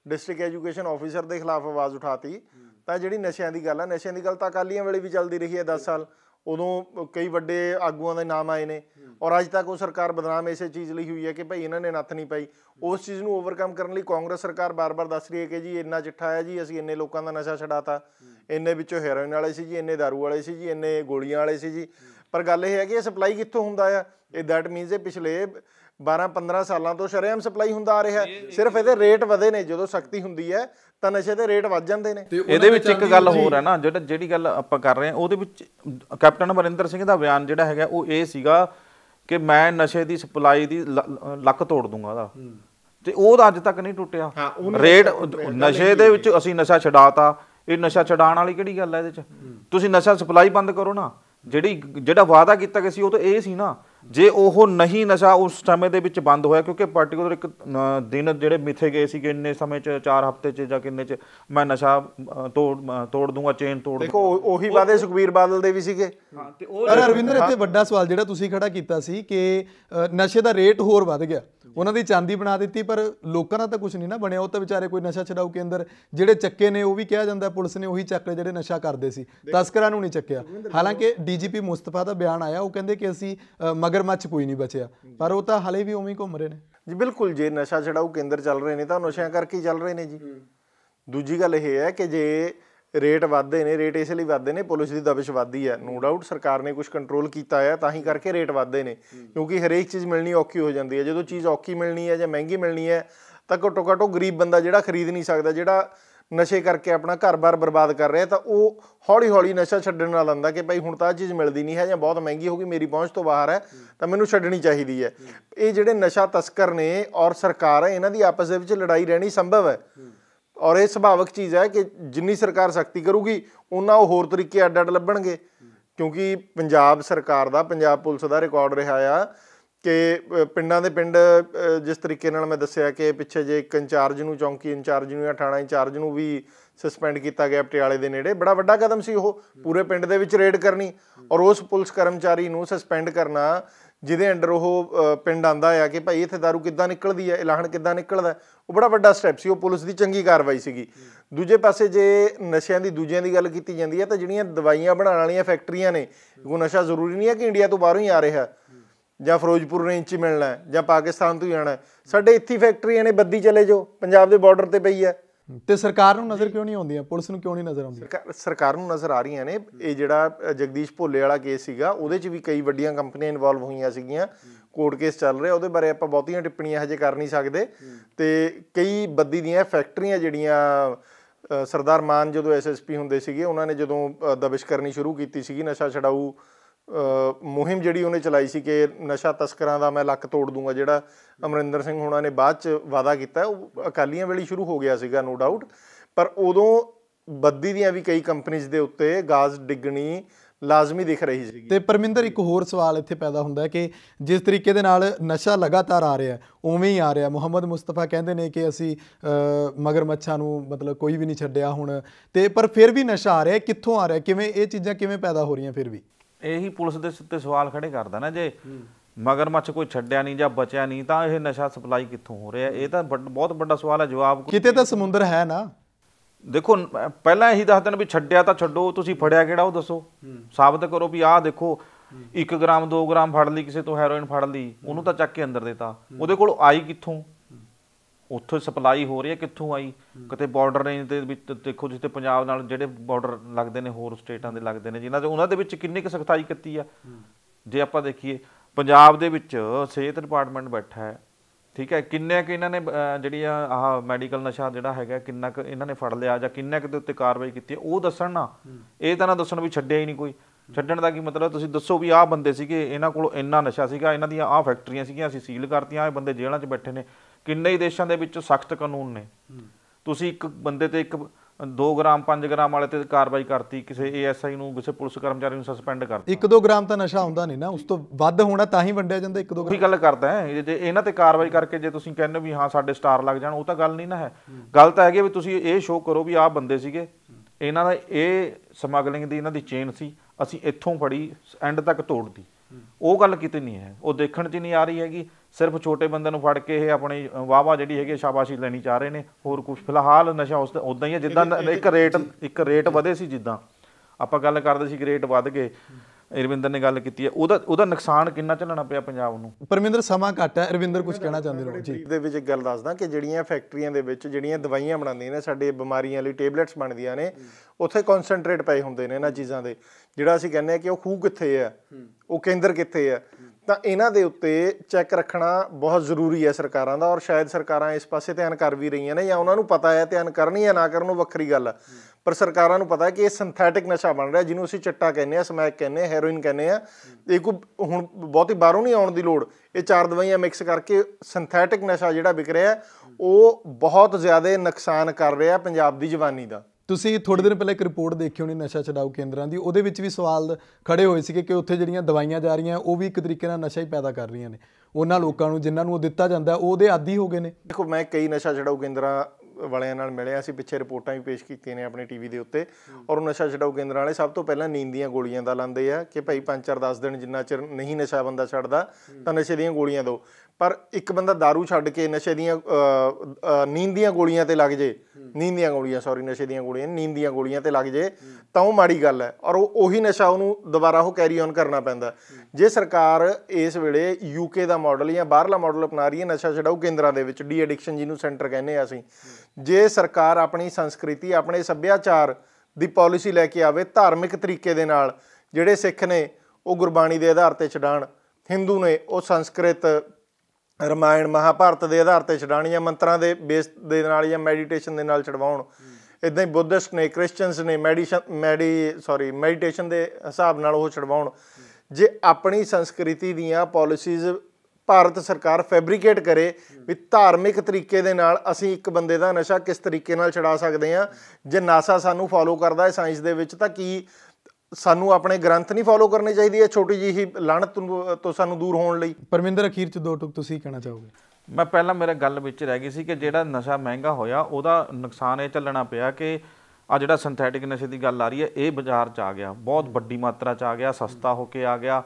ਡਿਸਟ੍ਰਿਕਟ ਐਜੂਕੇਸ਼ਨ ਆਫੀਸਰ ਦੇ ਖਿਲਾਫ ਆਵਾਜ਼ ਉਠਾਤੀ ਤਾਂ ਜਿਹੜੀ ਨਸ਼ਿਆਂ ਦੀ ਗੱਲ ਆ ਨਸ਼ਿਆਂ ਦੀ ਗੱਲ ਤਾਂ ਅਕਾਲੀਆਂ ਵੇਲੇ ਵੀ ਚੱਲਦੀ ਰਹੀ ਹੈ 10 ਸਾਲ ਉਦੋਂ ਕਈ ਵੱਡੇ ਆਗੂਆਂ ਦੇ ਨਾਮ ਆਏ ਨੇ ਔਰ ਅੱਜ ਤੱਕ ਉਹ ਸਰਕਾਰ ਬਦਨਾਮ ਇਸੇ ਚੀਜ਼ ਲਈ ਹੋਈ ਹੈ ਕਿ ਭਾਈ ਇਹਨਾਂ ਨੇ ਨੱਥ ਨਹੀਂ ਪਾਈ ਉਸ ਚੀਜ਼ ਨੂੰ ਓਵਰਕਮ ਕਰਨ ਲਈ ਕਾਂਗਰਸ ਸਰਕਾਰ ਬਾਰ-ਬਾਰ ਦੱਸ ਰਹੀ ਹੈ ਕਿ ਜੀ ਇੰਨਾ ਚਿੱਠਾ ਹੈ ਜੀ ਅਸੀਂ ਇੰਨੇ ਲੋਕਾਂ ਦਾ ਨਸ਼ਾ ਛਡਾਤਾ ਇੰਨੇ ਵਿੱਚੋਂ ਹੈਰੋਇਨ ਵਾਲੇ ਸੀ ਜੀ ਇੰਨੇ ਦਾਰੂ ਵਾਲੇ ਸੀ ਜੀ ਇੰਨੇ ਗੋਲੀਆਂ ਵਾਲੇ ਸੀ ਜੀ ਪਰ ਗੱਲ ਇਹ ਹੈ ਕਿ ਇਹ ਸਪਲਾਈ ਕਿੱਥੋਂ ਹੁੰਦਾ ਆ ਇਹ ਦੈਟ ਮੀਨਸ ਇਹ ਪਿਛਲੇ 12-15 ਸਾਲਾਂ ਤੋਂ ਸ਼ਰੇਆਮ ਸਪਲਾਈ ਹੁੰਦਾ ਆ ਰਿਹਾ ਸਿਰਫ ਇਹਦੇ ਰੇਟ ਵਧੇ ਨੇ ਜਦੋਂ ਸ਼ਕਤੀ ਹੁੰਦੀ ਹੈ ਤਾਂ ਨਸ਼ੇ ਦੇ ਰੇਟ ਵੱਧ ਜਾਂਦੇ ਨੇ ਇਹਦੇ ਵਿੱਚ ਇੱਕ ਗੱਲ ਹੋਰ ਹੈ ਨਾ ਜਿਹੜਾ ਜਿਹੜੀ ਗੱਲ ਆਪਾਂ ਕਰ ਰਹੇ ਹਾਂ ਉਹਦੇ ਵਿੱਚ ਕੈਪਟਨ ਅਮਰਿੰਦਰ ਸਿੰਘ ਦਾ ਬਿਆਨ ਜਿਹੜਾ ਹੈਗਾ ਉਹ ਇਹ ਸੀਗਾ ਕਿ ਮੈਂ ਨਸ਼ੇ ਦੀ ਸਪਲਾਈ ਦੀ ਲੱਕ ਤੋੜ ਦੂੰਗਾ ਉਹਦਾ ਤੇ ਉਹ ਅੱਜ ਤੱਕ ਨਹੀਂ ਟੁੱਟਿਆ ਰੇਟ ਨਸ਼ੇ ਦੇ ਵਿੱਚ ਅਸੀਂ ਨਸ਼ਾ ਛਡਾਤਾ ਇਹ ਨਸ਼ਾ ਛਡਾਣ ਵਾਲੀ ਕਿਹੜੀ ਗੱਲ ਹੈ ਇਹਦੇ ਚ ਤੁਸੀਂ ਨਸ਼ਾ ਸਪਲਾਈ ਬੰਦ ਕਰੋ ਨਾ ਜਿਹੜੀ ਜਿਹੜਾ ਵਾਅਦਾ ਕੀਤਾ ਗਿਆ ਸੀ ਉਹ ਤਾਂ ਇਹ ਸੀ ਨਾ ਜੇ ਉਹ ਨਹੀਂ ਨਸ਼ਾ ਉਸ ਸਮੇਂ ਦੇ ਵਿੱਚ ਬੰਦ ਹੋਇਆ ਕਿਉਂਕਿ ਪਾਰਟਿਕੂਲਰ ਇੱਕ ਦਿਨ ਜਿਹੜੇ ਮਿੱਥੇ ਗਏ ਸੀ ਕਿ ਇੰਨੇ ਸਮੇਂ 'ਚ 4 ਹਫ਼ਤੇ 'ਚ ਜਾਂ ਕਿੰਨੇ 'ਚ ਮੈਂ ਨਸ਼ਾ ਤੋੜ ਤੋੜ ਦੂੰਗਾ ਚੇਨ ਤੋੜ ਦੇਖੋ ਉਹੀ ਵਾਦੇ ਸੁਖਵੀਰ ਬਾਦਲ ਦੇ ਵੀ ਸੀਗੇ ਹਾਂ ਤੇ ਉਹ ਅਰਵਿੰਦਰ ਇੱਥੇ ਵੱਡਾ ਸਵਾਲ ਜਿਹੜਾ ਤੁਸੀਂ ਖੜਾ ਕੀਤਾ ਸੀ ਕਿ ਨਸ਼ੇ ਦਾ ਰੇਟ ਹੋਰ ਵੱਧ ਗਿਆ ਉਹਨਾਂ ਦੀ ਚਾਂਦੀ ਬਣਾ ਦਿੱਤੀ ਪਰ ਲੋਕਾਂ ਦਾ ਤਾਂ ਕੁਝ ਨਹੀਂ ਨਾ ਬਣਿਆ ਉਹ ਤਾਂ ਵਿਚਾਰੇ ਕੋਈ ਨਸ਼ਾ ਛਡਾਊ ਕੇਂਦਰ ਜਿਹੜੇ ਚੱਕੇ ਨੇ ਉਹ ਵੀ ਕਿਹਾ ਜਾਂਦਾ ਪੁਲਿਸ ਨੇ ਉਹੀ ਚੱਕਲੇ ਜਿਹੜੇ ਨਸ਼ਾ ਕਰਦੇ ਸੀ ਤਸਕਰਾਂ ਨੂੰ ਨਹੀਂ ਚੱਕਿਆ ਹਾਲਾਂਕਿ ਡੀਜੀਪੀ ਮੁਸਤਫਾ ਦਾ ਬਿਆਨ ਆਇਆ ਉਹ ਕਹਿੰਦੇ ਕਿ ਅਸੀਂ ਮਗਰ ਮਗਰਮੱਛ ਕੋਈ ਨਹੀਂ ਬਚਿਆ ਪਰ ਉਹ ਤਾਂ ਹਲੇ ਵੀ ਉਵੇਂ ਹੀ ਘੁੰਮ ਰਹੇ ਨੇ ਜੀ ਬਿਲਕੁਲ ਜੇ ਨਸ਼ਾ ਛਡਾਊ ਕੇਂਦਰ ਚੱਲ ਰਹੇ ਨੇ ਤਾਂ ਨਸ਼ਿਆਂ ਕਰਕੇ ਚੱਲ ਰਹੇ ਨੇ ਜੀ ਦੂਜੀ ਗੱਲ ਇਹ ਹੈ ਕਿ ਜੇ ਰੇਟ ਵਧਦੇ ਨੇ ਰੇਟ ਇਸ ਲਈ ਵਧਦੇ ਨੇ ਪੁਲਿਸ ਦੀ ਦਬਿਸ਼ ਵਧਦੀ ਹੈ ਨੋ ਡਾਊਟ ਸਰਕਾਰ ਨੇ ਕੁਝ ਕੰਟਰੋਲ ਕੀਤਾ ਹੈ ਤਾਂ ਹੀ ਕਰਕੇ ਰੇਟ ਵਧਦੇ ਨੇ ਕਿਉਂਕਿ ਹਰੇਕ ਚੀਜ਼ ਮਿਲਣੀ ਔਖੀ ਹੋ ਜਾਂਦੀ ਹੈ ਜਦੋਂ ਚੀਜ਼ ਔਖੀ ਮਿਲਣੀ ਹੈ ਜਾਂ ਮਹਿੰਗੀ ਮਿਲਣੀ ਹੈ ਤਾਂ ਘਟੋ ਘਟੋ ਗਰੀਬ ਬੰਦਾ ਜਿਹੜਾ ਖਰੀਦ ਨਹੀਂ ਸਕਦਾ ਜਿਹੜਾ ਨਸ਼ੇ ਕਰਕੇ ਆਪਣਾ ਘਰ-ਬਾਰ ਬਰਬਾਦ ਕਰ ਰਿਹਾ ਤਾਂ ਉਹ ਹੌਲੀ-ਹੌਲੀ ਨਸ਼ਾ ਛੱਡਣ ਨਾਲ ਆਂਦਾ ਕਿ ਭਾਈ ਹੁਣ ਤਾਂ ਆ ਚੀਜ਼ ਮਿਲਦੀ ਨਹੀਂ ਹੈ ਜਾਂ ਬਹੁਤ ਮਹਿੰਗੀ ਹੋ ਗਈ ਮੇਰੀ ਪਹੁੰਚ ਤੋਂ ਬਾਹਰ ਹੈ ਤਾਂ ਮੈਨੂੰ ਛੱਡਣੀ ਚਾਹੀਦੀ ਹੈ ਇਹ ਜਿਹੜੇ ਨਸ਼ਾ ਤਸਕਰ ਨੇ ਔਰ ਸਰਕਾਰ ਹੈ ਇਹਨਾਂ ਦੀ ਆਪਸ ਦੇ ਵਿੱਚ ਲੜਾਈ ਰਹਿਣੀ ਸੰਭਵ ਹੈ ਔਰ ਇਹ ਸੁਭਾਵਕ ਚੀਜ਼ ਹੈ ਕਿ ਜਿੰਨੀ ਸਰਕਾਰ ਸਖਤੀ ਕਰੂਗੀ ਉਹਨਾਂ ਉਹ ਹੋਰ ਤਰੀਕੇ ਅੱਡ-ਅੱਡ ਲੱਭਣਗੇ ਕਿਉਂਕਿ ਪੰਜਾਬ ਸਰਕਾਰ ਦਾ ਪੰਜਾਬ ਪੁਲਿਸ ਦਾ ਰਿਕਾਰਡ ਰਿਹਾ ਆ ਕਿ ਪਿੰਡਾਂ ਦੇ ਪਿੰਡ ਜਿਸ ਤਰੀਕੇ ਨਾਲ ਮੈਂ ਦੱਸਿਆ ਕਿ ਪਿੱਛੇ ਜੇ ਇੱਕ ਇੰਚਾਰਜ ਨੂੰ ਚੌਂਕੀ ਇੰਚਾਰਜ ਨੂੰ ਜਾਂ ਥਾਣਾ ਇੰਚਾਰਜ ਨੂੰ ਵੀ ਸਸਪੈਂਡ ਕੀਤਾ ਗਿਆ ਪਟਿਆਲੇ ਦੇ ਨੇੜੇ ਬੜਾ ਵੱਡਾ ਕਦਮ ਸੀ ਉਹ ਪੂਰੇ ਪਿੰਡ ਦੇ ਵਿੱਚ ਰੇਡ ਕਰਨੀ ਔਰ ਉਸ ਪੁਲਿਸ ਕਰਮਚਾਰੀ ਨੂੰ ਸਸਪੈਂਡ ਕਰਨਾ ਜਿਹਦੇ ਅੰਡਰ ਉਹ ਪਿੰਡ ਆਂਦਾ ਆ ਕਿ ਭਾਈ ਇੱਥੇ दारू ਕਿੱਦਾਂ ਨਿਕਲਦੀ ਹੈ ਇਲਾਹਣ ਕਿੱਦਾਂ ਨਿਕਲਦਾ ਉਹ ਬੜਾ ਵੱਡਾ ਸਟੈਪ ਸੀ ਉਹ ਪੁਲਿਸ ਦੀ ਚੰਗੀ ਕਾਰਵਾਈ ਸੀਗੀ ਦੂਜੇ ਪਾਸੇ ਜੇ ਨਸ਼ਿਆਂ ਦੀ ਦੂਜਿਆਂ ਦੀ ਗੱਲ ਕੀਤੀ ਜਾਂਦੀ ਹੈ ਤਾਂ ਜਿਹੜੀਆਂ ਦਵਾਈਆਂ ਬਣਾਉਣ ਵਾਲੀਆਂ ਫੈਕਟਰੀਆਂ ਨੇ ਉਹ ਨਸ਼ਾ ਜ਼ਰੂਰੀ ਨਹੀਂ ਹੈ ਕਿ ਇੰਡੀਆ ਤੋਂ ਬਾਹਰੋਂ ਹੀ ਆ ਰਿਹਾ ਜਾਂ ਫਿਰੋਜ਼ਪੁਰ ਰੇਂਜ 'ਚ ਮਿਲਣਾ ਹੈ ਜਾਂ ਪਾਕਿਸਤਾਨ ਤੋਂ ਜਾਣਾ ਹੈ ਸਾਡੇ ਇੱਥੇ ਫੈਕਟਰੀਆਂ ਨੇ ਬੱਦੀ ਚਲੇ ਜਾਓ ਪੰਜਾਬ ਦੇ ਬਾਰਡਰ ਤੇ ਪਈ ਹੈ ਤੇ ਸਰਕਾਰ ਨੂੰ ਨਜ਼ਰ ਕਿਉਂ ਨਹੀਂ ਆਉਂਦੀਆਂ ਪੁਲਿਸ ਨੂੰ ਕਿਉਂ ਨਹੀਂ ਨਜ਼ਰ ਆਉਂਦੀ ਸਰਕਾਰ ਨੂੰ ਨਜ਼ਰ ਆ ਰਹੀਆਂ ਨੇ ਇਹ ਜਿਹੜਾ ਜਗਦੀਸ਼ ਭੋਲੇ ਵਾਲਾ ਕੇਸ ਸੀਗਾ ਉਹਦੇ 'ਚ ਵੀ ਕਈ ਵੱਡੀਆਂ ਕੰਪਨੀਆਂ ਇਨਵੋਲਵ ਹੋਈਆਂ ਸੀਗੀਆਂ ਕੋਰਟ ਕੇਸ ਚੱਲ ਰਿਹਾ ਉਹਦੇ ਬਾਰੇ ਆਪਾਂ ਬਹੁਤੀਆਂ ਟਿੱਪਣੀਆਂ ਹਜੇ ਕਰ ਨਹੀਂ ਸਕਦੇ ਤੇ ਕਈ ਬੱਦੀ ਦੀਆਂ ਫੈਕਟਰੀਆਂ ਜਿਹੜੀਆਂ ਸਰਦਾਰ ਮਾਨ ਜਦੋਂ ਐਸਐਸਪੀ ਹੁੰਦੇ ਸੀਗੇ ਉਹਨਾਂ ਨੇ ਜਦੋਂ ਦਬਿਸ਼ ਕਰਨੀ ਸ਼ੁਰੂ ਕੀਤੀ ਸੀਗੀ ਨਸ਼ਾ ਛਡਾਊ ਮੁਹਿੰਮ ਜਿਹੜੀ ਉਹਨੇ ਚਲਾਈ ਸੀ ਕਿ ਨਸ਼ਾ ਤਸਕਰਾਂ ਦਾ ਮੈਂ ਲੱਕ ਤੋੜ ਦੂੰਗਾ ਜਿਹੜਾ ਅਮਰਿੰਦਰ ਸਿੰਘ ਹੁਣਾਂ ਨੇ ਬਾਅਦ ਚ ਵਾਅਦਾ ਕੀਤਾ ਉਹ ਅਕਾਲੀਆਂ ਵੇਲੇ ਸ਼ੁਰੂ ਹੋ ਗਿਆ ਸੀਗਾ ਨੋ ਡਾਊਟ ਪਰ ਉਦੋਂ ਬੱਦੀ ਦੀਆਂ ਵੀ ਕਈ ਕੰਪਨੀਆਂ ਦੇ ਉੱਤੇ ਗਾਜ਼ ਡਿੱਗਣੀ ਲਾਜ਼ਮੀ ਦਿਖ ਰਹੀ ਸੀ ਤੇ ਪਰਮਿੰਦਰ ਇੱਕ ਹੋਰ ਸਵਾਲ ਇੱਥੇ ਪੈਦਾ ਹੁੰਦਾ ਹੈ ਕਿ ਜਿਸ ਤਰੀਕੇ ਦੇ ਨਾਲ ਨਸ਼ਾ ਲਗਾਤਾਰ ਆ ਰਿਹਾ ਉਵੇਂ ਹੀ ਆ ਰਿਹਾ ਮੁਹੰਮਦ ਮੁਸਤਫਾ ਕਹਿੰਦੇ ਨੇ ਕਿ ਅਸੀਂ ਮਗਰਮੱਛਾਂ ਨੂੰ ਮਤਲਬ ਕੋਈ ਵੀ ਨਹੀਂ ਛੱਡਿਆ ਹੁਣ ਤੇ ਪਰ ਫਿਰ ਵੀ ਨਸ਼ਾ ਆ ਰਿਹਾ ਕਿੱਥੋਂ ਆ ਰਿਹਾ ਕਿਵੇਂ ਇਹ ਚੀਜ਼ਾਂ ਕਿਵੇਂ ਪੈਦਾ ਹੋ ਰਹੀਆਂ ਫਿਰ ਵੀ ਇਹੀ ਪੁਲਿਸ ਦੇ ਸਿੱਤੇ ਸਵਾਲ ਖੜੇ ਕਰਦਾ ਨਾ ਜੇ ਮਗਰਮੱਛ ਕੋਈ ਛੱਡਿਆ ਨਹੀਂ ਜਾਂ ਬਚਿਆ ਨਹੀਂ ਤਾਂ ਇਹ ਨਸ਼ਾ ਸਪਲਾਈ ਕਿੱਥੋਂ ਹੋ ਰਿਹਾ ਇਹ ਤਾਂ ਬਹੁਤ ਵੱਡਾ ਸਵਾਲ ਹੈ ਜਵਾਬ ਕਿਤੇ ਤਾਂ ਸਮੁੰਦਰ ਹੈ ਨਾ ਦੇਖੋ ਪਹਿਲਾਂ ਇਹੀ ਦੱਸ ਦੇਣ ਵੀ ਛੱਡਿਆ ਤਾਂ ਛੱਡੋ ਤੁਸੀਂ ਫੜਿਆ ਕਿਹੜਾ ਉਹ ਦੱਸੋ ਸਾਬਤ ਕਰੋ ਵੀ ਆਹ ਦੇਖੋ 1 ਗ੍ਰਾਮ 2 ਗ੍ਰਾਮ ਫੜ ਲਈ ਕਿਸੇ ਤੋਂ ਹੈਰੋਇਨ ਫੜ ਲਈ ਉਹਨੂੰ ਤਾਂ ਚੱਕ ਕੇ ਅੰਦਰ ਦੇਤਾ ਉਹਦੇ ਕੋਲ ਆਈ ਕਿੱਥੋਂ ਉੱਥੋਂ ਸਪਲਾਈ ਹੋ ਰਹੀ ਹੈ ਕਿੱਥੋਂ ਆਈ ਕਿਤੇ ਬਾਰਡਰ ਰੇਂਜ ਦੇ ਵਿੱਚ ਦੇਖੋ ਜਿੱਥੇ ਪੰਜਾਬ ਨਾਲ ਜਿਹੜੇ ਬਾਰਡਰ ਲੱਗਦੇ ਨੇ ਹੋਰ ਸਟੇਟਾਂ ਦੇ ਲੱਗਦੇ ਨੇ ਜਿਨ੍ਹਾਂ ਦੇ ਉਹਨਾਂ ਦੇ ਵਿੱਚ ਕਿੰਨੀ ਕੁ ਸਖਤਾਈ ਕੀਤੀ ਆ ਜੇ ਆਪਾਂ ਦੇਖੀਏ ਪੰਜਾਬ ਦੇ ਵਿੱਚ ਸਿਹਤ ਡਿਪਾਰਟਮੈਂਟ ਬੈਠਾ ਹੈ ਠੀਕ ਹੈ ਕਿੰਨੇ ਕਿ ਇਹਨਾਂ ਨੇ ਜਿਹੜੀ ਆ ਆਹ ਮੈਡੀਕਲ ਨਸ਼ਾ ਜਿਹੜਾ ਹੈਗਾ ਕਿੰਨਾ ਕਿ ਇਹਨਾਂ ਨੇ ਫੜ ਲਿਆ ਜਾਂ ਕਿੰਨੇ ਕਿ ਦੇ ਉੱਤੇ ਕਾਰਵਾਈ ਕੀਤੀ ਉਹ ਦੱਸਣ ਨਾ ਇਹ ਤਾਂ ਨਾ ਦੱਸਣ ਵੀ ਛੱਡਿਆ ਹੀ ਨਹੀਂ ਕੋਈ ਛੱਡਣ ਦਾ ਕੀ ਮਤਲਬ ਤੁਸੀਂ ਦੱਸੋ ਵੀ ਆਹ ਬੰਦੇ ਸੀਗੇ ਇਹਨਾਂ ਕੋਲ ਇੰਨਾ ਨਸ਼ਾ ਸੀਗਾ ਇਹਨਾਂ ਦੀਆਂ ਆਹ ਫੈਕਟਰੀਆਂ ਸੀਗੀਆਂ ਅਸੀਂ ਸੀਲ ਕਰਤੀਆਂ ਇਹ ਬੰਦੇ ਜੇਲ੍ਹਾਂ 'ਚ ਬੈਠੇ ਨੇ ਕਿੰਨੇ ਹੀ ਦੇਸ਼ਾਂ ਦੇ ਵਿੱਚ ਸਖਤ ਕਾਨੂੰਨ ਨੇ ਤੁਸੀਂ ਇੱਕ ਬੰਦੇ ਤੇ ਇੱਕ 2 ਗ੍ਰਾਮ 5 ਗ੍ਰਾਮ ਵਾਲੇ ਤੇ ਕਾਰਵਾਈ ਕਰਤੀ ਕਿਸੇ ਏਐਸਆਈ ਨੂੰ ਕਿਸੇ ਪੁਲਿਸ ਕਰਮਚਾਰੀ ਨੂੰ ਸਸਪੈਂਡ ਕਰਤਾ ਇੱਕ 2 ਗ੍ਰਾਮ ਤਾਂ ਨਸ਼ਾ ਹੁੰਦਾ ਨਹੀਂ ਨਾ ਉਸ ਤੋਂ ਵੱਧ ਹੋਣਾ ਤਾਂ ਹੀ ਵੰਡਿਆ ਜਾਂਦਾ ਇੱਕ 2 ਗ੍ਰਾਮ ਕੀ ਗੱਲ ਕਰਦਾ ਹੈ ਜੇ ਇਹਨਾਂ ਤੇ ਕਾਰਵਾਈ ਕਰਕੇ ਜੇ ਤੁਸੀਂ ਕਹਿੰਦੇ ਵੀ ਹਾਂ ਸਾਡੇ ਸਟਾਰ ਲੱਗ ਜਾਣ ਉਹ ਤਾਂ ਗੱਲ ਨਹੀਂ ਨਾ ਹੈ ਗੱਲ ਤਾਂ ਹੈਗੀ ਵੀ ਤੁਸੀਂ ਇਹ ਸ਼ੋਅ ਕਰੋ ਵੀ ਆਹ ਬੰਦੇ ਸੀਗੇ ਇਹਨਾਂ ਦਾ ਇਹ ਸਮਗਲਿੰਗ ਦੀ ਇਹਨਾਂ ਦੀ ਚੇਨ ਸੀ ਅਸੀਂ ਇੱਥੋਂ ਫੜੀ ਐਂਡ ਤੱਕ ਤੋੜਦੀ ਉਹ ਗੱਲ ਕਿਤੇ ਨਹੀਂ ਹੈ ਉਹ ਦੇਖਣ 'ਚ ਨਹੀਂ ਆ ਰਹੀ ਹੈਗੀ ਸਿਰਫ ਛੋਟੇ ਬੰਦੇ ਨੂੰ ਫੜ ਕੇ ਇਹ ਆਪਣੇ ਵਾਵਾ ਜਿਹੜੀ ਹੈਗੀ ਸ਼ਾਬਾਸ਼ੀ ਲੈਣੀ ਚਾਹ ਰਹੇ ਨੇ ਹੋਰ ਕੁਝ ਫਿਲਹਾਲ ਨਸ਼ਾ ਉਸ ਉਦਾਂ ਹੀ ਹੈ ਜਿੱਦਾਂ ਇੱਕ ਰੇਟ ਇੱਕ ਰੇਟ ਵਧੇ ਸੀ ਜਿੱਦਾਂ ਆਪਾਂ ਗੱਲ ਕਰਦੇ ਸੀ ਕਿ ਰੇਟ ਵਧ ਗਏ ਰਵਿੰਦਰ ਨੇ ਗੱਲ ਕੀਤੀ ਹੈ ਉਹਦਾ ਉਹਦਾ ਨੁਕਸਾਨ ਕਿੰਨਾ ਚੱਲਣਾ ਪਿਆ ਪੰਜਾਬ ਨੂੰ ਪਰਮਿੰਦਰ ਸਮਾਂ ਘੱਟ ਹੈ ਰਵਿੰਦਰ ਕੁਝ ਕਹਿਣਾ ਚਾਹੁੰਦੇ ਹੋ ਜੀ ਦੇ ਵਿੱਚ ਗੱਲ ਦੱਸਦਾ ਕਿ ਜਿਹੜੀਆਂ ਫੈਕਟਰੀਆਂ ਦੇ ਵਿੱਚ ਜਿਹੜੀਆਂ ਦਵਾਈਆਂ ਬਣਾਉਂਦੀਆਂ ਨੇ ਸਾਡੇ ਬਿਮਾਰੀਆਂ ਲਈ ਟੇਬਲੇਟਸ ਬਣਦੀਆਂ ਨੇ ਉੱਥੇ ਕਨਸੈਂਟਰੇਟ ਪਏ ਹੁੰਦੇ ਨੇ ਇਹਨਾਂ ਚੀਜ਼ਾਂ ਦੇ ਜਿਹੜਾ ਅਸੀਂ ਕਹਿੰਦੇ ਆ ਕਿ ਉਹ ਖੂਹ ਕਿੱਥੇ ਆ ਉਹ ਕੇਂਦਰ ਕਿੱਥੇ ਆ ਤਾਂ ਇਹਨਾਂ ਦੇ ਉੱਤੇ ਚੈੱਕ ਰੱਖਣਾ ਬਹੁਤ ਜ਼ਰੂਰੀ ਹੈ ਸਰਕਾਰਾਂ ਦਾ ਔਰ ਸ਼ਾਇਦ ਸਰਕਾਰਾਂ ਇਸ ਪਾਸੇ ਧਿਆਨ ਕਰ ਵੀ ਰਹੀਆਂ ਨੇ ਜਾਂ ਉਹਨਾਂ ਨੂੰ ਪਤਾ ਹੈ ਧਿਆਨ ਕਰਨੀ ਹੈ ਨਾ ਕਰਨ ਉਹ ਵੱਖਰੀ ਗੱਲ ਪਰ ਸਰਕਾਰਾਂ ਨੂੰ ਪਤਾ ਹੈ ਕਿ ਇਹ ਸਿੰਥੈਟਿਕ ਨਸ਼ਾ ਬਣ ਰਿਹਾ ਜਿਹਨੂੰ ਅਸੀਂ ਚਿੱਟਾ ਕਹਿੰਦੇ ਆ ਸਮੈਕ ਕਹਿੰਦੇ ਆ ਹੈਰੋਇਨ ਕਹਿੰਦੇ ਆ ਇਹ ਕੋ ਹੁਣ ਬਹੁਤੀ ਬਾਹਰੋਂ ਨਹੀਂ ਆਉਣ ਦੀ ਲੋੜ ਇਹ ਚਾਰ ਦਵਾਈਆਂ ਮਿਕਸ ਕਰਕੇ ਸਿੰਥੈਟਿਕ ਨਸ਼ਾ ਜਿਹੜਾ ਵਿਕ ਰਿਹਾ ਉਹ ਬਹੁਤ ਜ਼ਿਆਦਾ ਨੁਕਸਾਨ ਕਰ ਰਿਹਾ ਪੰਜਾਬ ਦੀ ਜਵਾਨੀ ਦਾ ਤੁਸੀਂ ਥੋੜੇ ਦਿਨ ਪਹਿਲਾਂ ਇੱਕ ਰਿਪੋਰਟ ਦੇਖੀ ਹੋਣੀ ਨਸ਼ਾ ਛਡਾਊ ਕੇਂਦਰਾਂ ਦੀ ਉਹਦੇ ਵਿੱਚ ਵੀ ਸਵਾਲ ਖੜੇ ਹੋਏ ਸੀਗੇ ਕਿ ਉੱਥੇ ਜਿਹੜੀਆਂ ਦਵਾਈਆਂ ਜਾ ਰਹੀਆਂ ਉਹ ਵੀ ਇੱਕ ਤਰੀਕੇ ਨਾਲ ਨਸ਼ਾ ਹੀ ਪੈਦਾ ਕਰ ਰਹੀਆਂ ਨੇ ਉਹਨਾਂ ਲੋਕਾਂ ਨੂੰ ਜਿਨ੍ਹਾਂ ਨੂੰ ਉਹ ਦਿੱਤਾ ਜਾਂਦਾ ਉਹਦੇ ਆਦੀ ਹੋ ਗਏ ਨੇ ਦੇਖੋ ਮੈਂ ਕਈ ਨਸ਼ਾ ਛਡਾਊ ਕੇਂਦਰਾਂ ਵਾਲਿਆਂ ਨਾਲ ਮਿਲਿਆ ਸੀ ਪਿੱਛੇ ਰਿਪੋਰਟਾਂ ਵੀ ਪੇਸ਼ ਕੀਤੀਆਂ ਨੇ ਆਪਣੇ ਟੀਵੀ ਦੇ ਉੱਤੇ ਔਰ ਨਸ਼ਾ ਛਡਾਊ ਕੇਂਦਰਾਂ ਵਾਲੇ ਸਭ ਤੋਂ ਪਹਿਲਾਂ ਨੀਂਦ ਦੀਆਂ ਗੋਲੀਆਂ ਦਾ ਲਾਂਦੇ ਆ ਕਿ ਭਾਈ 5-4 10 ਦਿਨ ਜਿੰਨਾ ਚਿਰ ਨਹੀਂ ਨਸ਼ਾ ਬੰਦਾ ਛੱਡਦਾ ਤਾਂ ਨਸ਼ੇ ਦੀਆਂ ਗੋਲੀਆਂ ਦਿਓ ਪਰ ਇੱਕ ਬੰਦਾ दारू ਛੱਡ ਕੇ ਨਸ਼ੇ ਦੀਆਂ ਨੀਂਦ ਦੀਆਂ ਗੋਲੀਆਂ ਤੇ ਲੱਗ ਜੇ ਨੀਂਦ ਦੀਆਂ ਗੋਲੀਆਂ ਸੌਰੀ ਨਸ਼ੇ ਦੀਆਂ ਗੋਲੀਆਂ ਨੀਂਦ ਦੀਆਂ ਗੋਲੀਆਂ ਤੇ ਲੱਗ ਜੇ ਤਾਂ ਉਹ ਮਾੜੀ ਗੱਲ ਹੈ ਔਰ ਉਹ ਉਹੀ ਨਸ਼ਾ ਉਹਨੂੰ ਦੁਬਾਰਾ ਉਹ ਕੈਰੀ ਔਨ ਕਰਨਾ ਪੈਂਦਾ ਜੇ ਸਰਕਾਰ ਇਸ ਵੇਲੇ ਯੂਕੇ ਦਾ ਮਾਡਲ ਜਾਂ ਬਾਹਰਲਾ ਮਾਡਲ ਅਪਣਾ ਰਹੀ ਹੈ ਨਸ਼ਾ ਛਡਾਊ ਕੇਂਦਰਾਂ ਦੇ ਵਿੱਚ ਡੀ ਐਡਿਕਸ਼ਨ ਜਿਹਨੂੰ ਸੈਂਟਰ ਕਹਿੰਦੇ ਆ ਅਸੀਂ ਜੇ ਸਰਕਾਰ ਆਪਣੀ ਸੰਸਕ੍ਰਿਤੀ ਆਪਣੇ ਸੱਭਿਆਚਾਰ ਦੀ ਪਾਲਿਸੀ ਲੈ ਕੇ ਆਵੇ ਧਾਰਮਿਕ ਤਰੀਕੇ ਦੇ ਨਾਲ ਜਿਹੜੇ ਸਿੱਖ ਨੇ ਉਹ ਗੁਰਬਾਣੀ ਦੇ ਆਧਾਰ ਤੇ ਛਡਾਣ ਹਿੰਦੂ ਨੇ ਉਹ ਸੰਸਕ੍ਰਿਤ ਰਮਾਇਣ ਮਹਾਭਾਰਤ ਦੇ ਆਧਾਰ ਤੇ ਛਡਾਣੀਆਂ ਮੰਤਰਾਂ ਦੇ ਬੇਸ ਦੇ ਨਾਲ ਜਾਂ ਮੈਡੀਟੇਸ਼ਨ ਦੇ ਨਾਲ ਛਡਵਾਉਣ ਇਦਾਂ ਹੀ ਬੁੱਧਿਸਟ ਨੇ ਕ੍ਰਿਸਚੀਅਨਸ ਨੇ ਮੈਡੀਸ਼ਨ ਮੈਡੀ ਸੌਰੀ ਮੈਡੀਟੇਸ਼ਨ ਦੇ ਹਿਸਾਬ ਨਾਲ ਉਹ ਛਡਵਾਉਣ ਜੇ ਆਪਣੀ ਸੰਸਕ੍ਰਿਤੀ ਦੀਆਂ ਪਾਲਿਸੀਜ਼ ਭਾਰਤ ਸਰਕਾਰ ਫੈਬਰੀਕੇਟ ਕਰੇ ਵੀ ਧਾਰਮਿਕ ਤਰੀਕੇ ਦੇ ਨਾਲ ਅਸੀਂ ਇੱਕ ਬੰਦੇ ਦਾ ਨਸ਼ਾ ਕਿਸ ਤਰੀਕੇ ਨਾਲ ਛਡਾ ਸਕਦੇ ਹਾਂ ਜੇ ਨਾਸਾ ਸਾਨੂੰ ਫਾਲੋ ਕਰਦਾ ਹੈ ਸਾਇੰਸ ਦੇ ਵਿੱਚ ਤਾਂ ਕੀ ਸਾਨੂੰ ਆਪਣੇ ਗ੍ਰੰਥ ਨਹੀਂ ਫੋਲੋ ਕਰਨੇ ਚਾਹੀਦੇ ਇਹ ਛੋਟੀ ਜਿਹੀ ਹੀ ਲਾਣਤ ਤੋਂ ਸਾਨੂੰ ਦੂਰ ਹੋਣ ਲਈ ਪਰਮਿੰਦਰ ਅਖੀਰ ਚ ਦੋ ਟੁਕ ਤੁਸੀਂ ਕਹਿਣਾ ਚਾਹੋਗੇ ਮੈਂ ਪਹਿਲਾਂ ਮੇਰੇ ਗੱਲ ਵਿੱਚ ਰਹਿ ਗਈ ਸੀ ਕਿ ਜਿਹੜਾ ਨਸ਼ਾ ਮਹਿੰਗਾ ਹੋਇਆ ਉਹਦਾ ਨੁਕਸਾਨ ਇਹ ਚੱਲਣਾ ਪਿਆ ਕਿ ਆ ਜਿਹੜਾ ਸਿੰਥੈਟਿਕ ਨਸ਼ੇ ਦੀ ਗੱਲ ਆ ਰਹੀ ਹੈ ਇਹ ਬਾਜ਼ਾਰ 'ਚ ਆ ਗਿਆ ਬਹੁਤ ਵੱਡੀ ਮਾਤਰਾ 'ਚ ਆ ਗਿਆ ਸਸਤਾ ਹੋ ਕੇ ਆ ਗਿਆ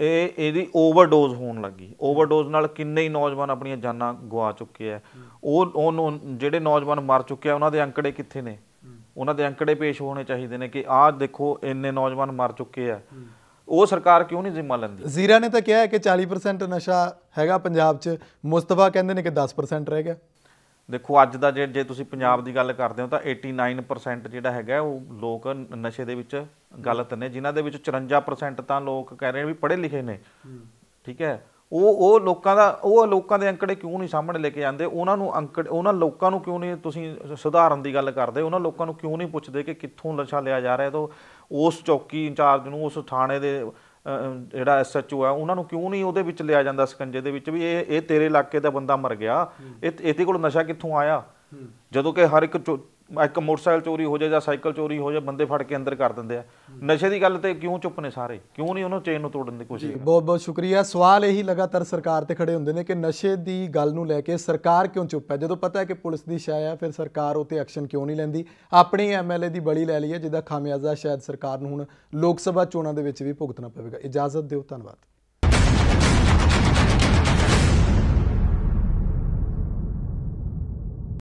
ਇਹ ਇਹਦੀ ਓਵਰਡੋਜ਼ ਹੋਣ ਲੱਗੀ ਓਵਰਡੋਜ਼ ਨਾਲ ਕਿੰਨੇ ਹੀ ਨੌਜਵਾਨ ਆਪਣੀਆਂ ਜਾਨਾਂ ਗਵਾ ਚੁੱਕੇ ਆ ਉਹ ਉਹਨੂੰ ਜਿਹੜੇ ਨੌਜਵਾਨ ਮਰ ਚੁੱਕੇ ਆ ਉਹਨਾਂ ਦੇ ਅੰਕੜੇ ਕਿੱਥੇ ਨੇ ਉਹਨਾਂ ਦੇ ਅੰਕੜੇ ਪੇਸ਼ ਹੋਣੇ ਚਾਹੀਦੇ ਨੇ ਕਿ ਆਹ ਦੇਖੋ ਇੰਨੇ ਨੌਜਵਾਨ ਮਰ ਚੁੱਕੇ ਆ ਉਹ ਸਰਕਾਰ ਕਿਉਂ ਨਹੀਂ ਜ਼ਿੰਮਾ ਲੈਂਦੀ ਜ਼ੀਰਾ ਨੇ ਤਾਂ ਕਿਹਾ ਹੈ ਕਿ 40% ਨਸ਼ਾ ਹੈਗਾ ਪੰਜਾਬ 'ਚ ਮੁਸਤਫਾ ਕਹਿੰਦੇ ਨੇ ਕਿ 10% ਰਹਿ ਗਿਆ ਦੇਖੋ ਅੱਜ ਦਾ ਜੇ ਤੁਸੀਂ ਪੰਜਾਬ ਦੀ ਗੱਲ ਕਰਦੇ ਹੋ ਤਾਂ 89% ਜਿਹੜਾ ਹੈਗਾ ਉਹ ਲੋਕ ਨਸ਼ੇ ਦੇ ਵਿੱਚ ਗਲਤ ਨੇ ਜਿਨ੍ਹਾਂ ਦੇ ਵਿੱਚ 54% ਤਾਂ ਲੋਕ ਕਹਿ ਰਹੇ ਵੀ ਪੜ੍ਹੇ ਲਿਖੇ ਨੇ ਠੀਕ ਹੈ ਉਹ ਉਹ ਲੋਕਾਂ ਦਾ ਉਹ ਲੋਕਾਂ ਦੇ ਅੰਕੜੇ ਕਿਉਂ ਨਹੀਂ ਸਾਹਮਣੇ ਲੈ ਕੇ ਜਾਂਦੇ ਉਹਨਾਂ ਨੂੰ ਅੰਕੜੇ ਉਹਨਾਂ ਲੋਕਾਂ ਨੂੰ ਕਿਉਂ ਨਹੀਂ ਤੁਸੀਂ ਸੁਧਾਰਨ ਦੀ ਗੱਲ ਕਰਦੇ ਉਹਨਾਂ ਲੋਕਾਂ ਨੂੰ ਕਿਉਂ ਨਹੀਂ ਪੁੱਛਦੇ ਕਿ ਕਿੱਥੋਂ ਨਸ਼ਾ ਲਿਆ ਜਾ ਰਿਹਾ ਤੋਂ ਉਸ ਚੌਕੀ ਇੰਚਾਰਜ ਨੂੰ ਉਸ ਥਾਣੇ ਦੇ ਜਿਹੜਾ ਐਸਐਚਓ ਆ ਉਹਨਾਂ ਨੂੰ ਕਿਉਂ ਨਹੀਂ ਉਹਦੇ ਵਿੱਚ ਲਿਆ ਜਾਂਦਾ ਸਕੰਜੇ ਦੇ ਵਿੱਚ ਵੀ ਇਹ ਇਹ ਤੇਰੇ ਇਲਾਕੇ ਦਾ ਬੰਦਾ ਮਰ ਗਿਆ ਇਹ ਇਹਦੇ ਕੋਲ ਨਸ਼ਾ ਕਿੱਥੋਂ ਆਇਆ ਜਦੋਂ ਕਿ ਹਰ ਇੱਕ ਇੱਕ ਮੋਟਰਸਾਈਕਲ ਚੋਰੀ ਹੋ ਜਾਏ ਜਾਂ ਸਾਈਕਲ ਚੋਰੀ ਹੋ ਜਾਏ ਬੰਦੇ ਫੜ ਕੇ ਅੰਦਰ ਕਰ ਦਿੰਦੇ ਆ ਨਸ਼ੇ ਦੀ ਗੱਲ ਤੇ ਕਿਉਂ ਚੁੱਪ ਨੇ ਸਾਰੇ ਕਿਉਂ ਨਹੀਂ ਉਹਨਾਂ ਚੇਨ ਨੂੰ ਤੋੜਨ ਦੀ ਕੋਸ਼ਿਸ਼ ਬਹੁਤ ਬਹੁਤ ਸ਼ੁਕਰੀਆ ਸਵਾਲ ਇਹੀ ਲਗਾਤਾਰ ਸਰਕਾਰ ਤੇ ਖੜੇ ਹੁੰਦੇ ਨੇ ਕਿ ਨਸ਼ੇ ਦੀ ਗੱਲ ਨੂੰ ਲੈ ਕੇ ਸਰਕਾਰ ਕਿਉਂ ਚੁੱਪ ਹੈ ਜਦੋਂ ਪਤਾ ਹੈ ਕਿ ਪੁਲਿਸ ਦੀ ਸ਼ਾਇਆ ਫਿਰ ਸਰਕਾਰ ਉਤੇ ਐਕਸ਼ਨ ਕਿਉਂ ਨਹੀਂ ਲੈਂਦੀ ਆਪਣੀ ਐਮਐਲਏ ਦੀ ਬੜੀ ਲੈ ਲਈ ਹੈ ਜਿਹਦਾ ਖਾਮਿਆਜ਼ਾ ਸ਼ਾਇਦ ਸਰਕਾਰ ਨੂੰ ਹੁਣ ਲੋਕ ਸਭਾ ਚੋਣਾਂ ਦੇ ਵਿੱਚ ਵੀ ਭੁਗਤਣਾ ਪਵੇਗਾ ਇਜਾਜ਼ਤ ਦਿਓ ਧੰਨਵਾਦ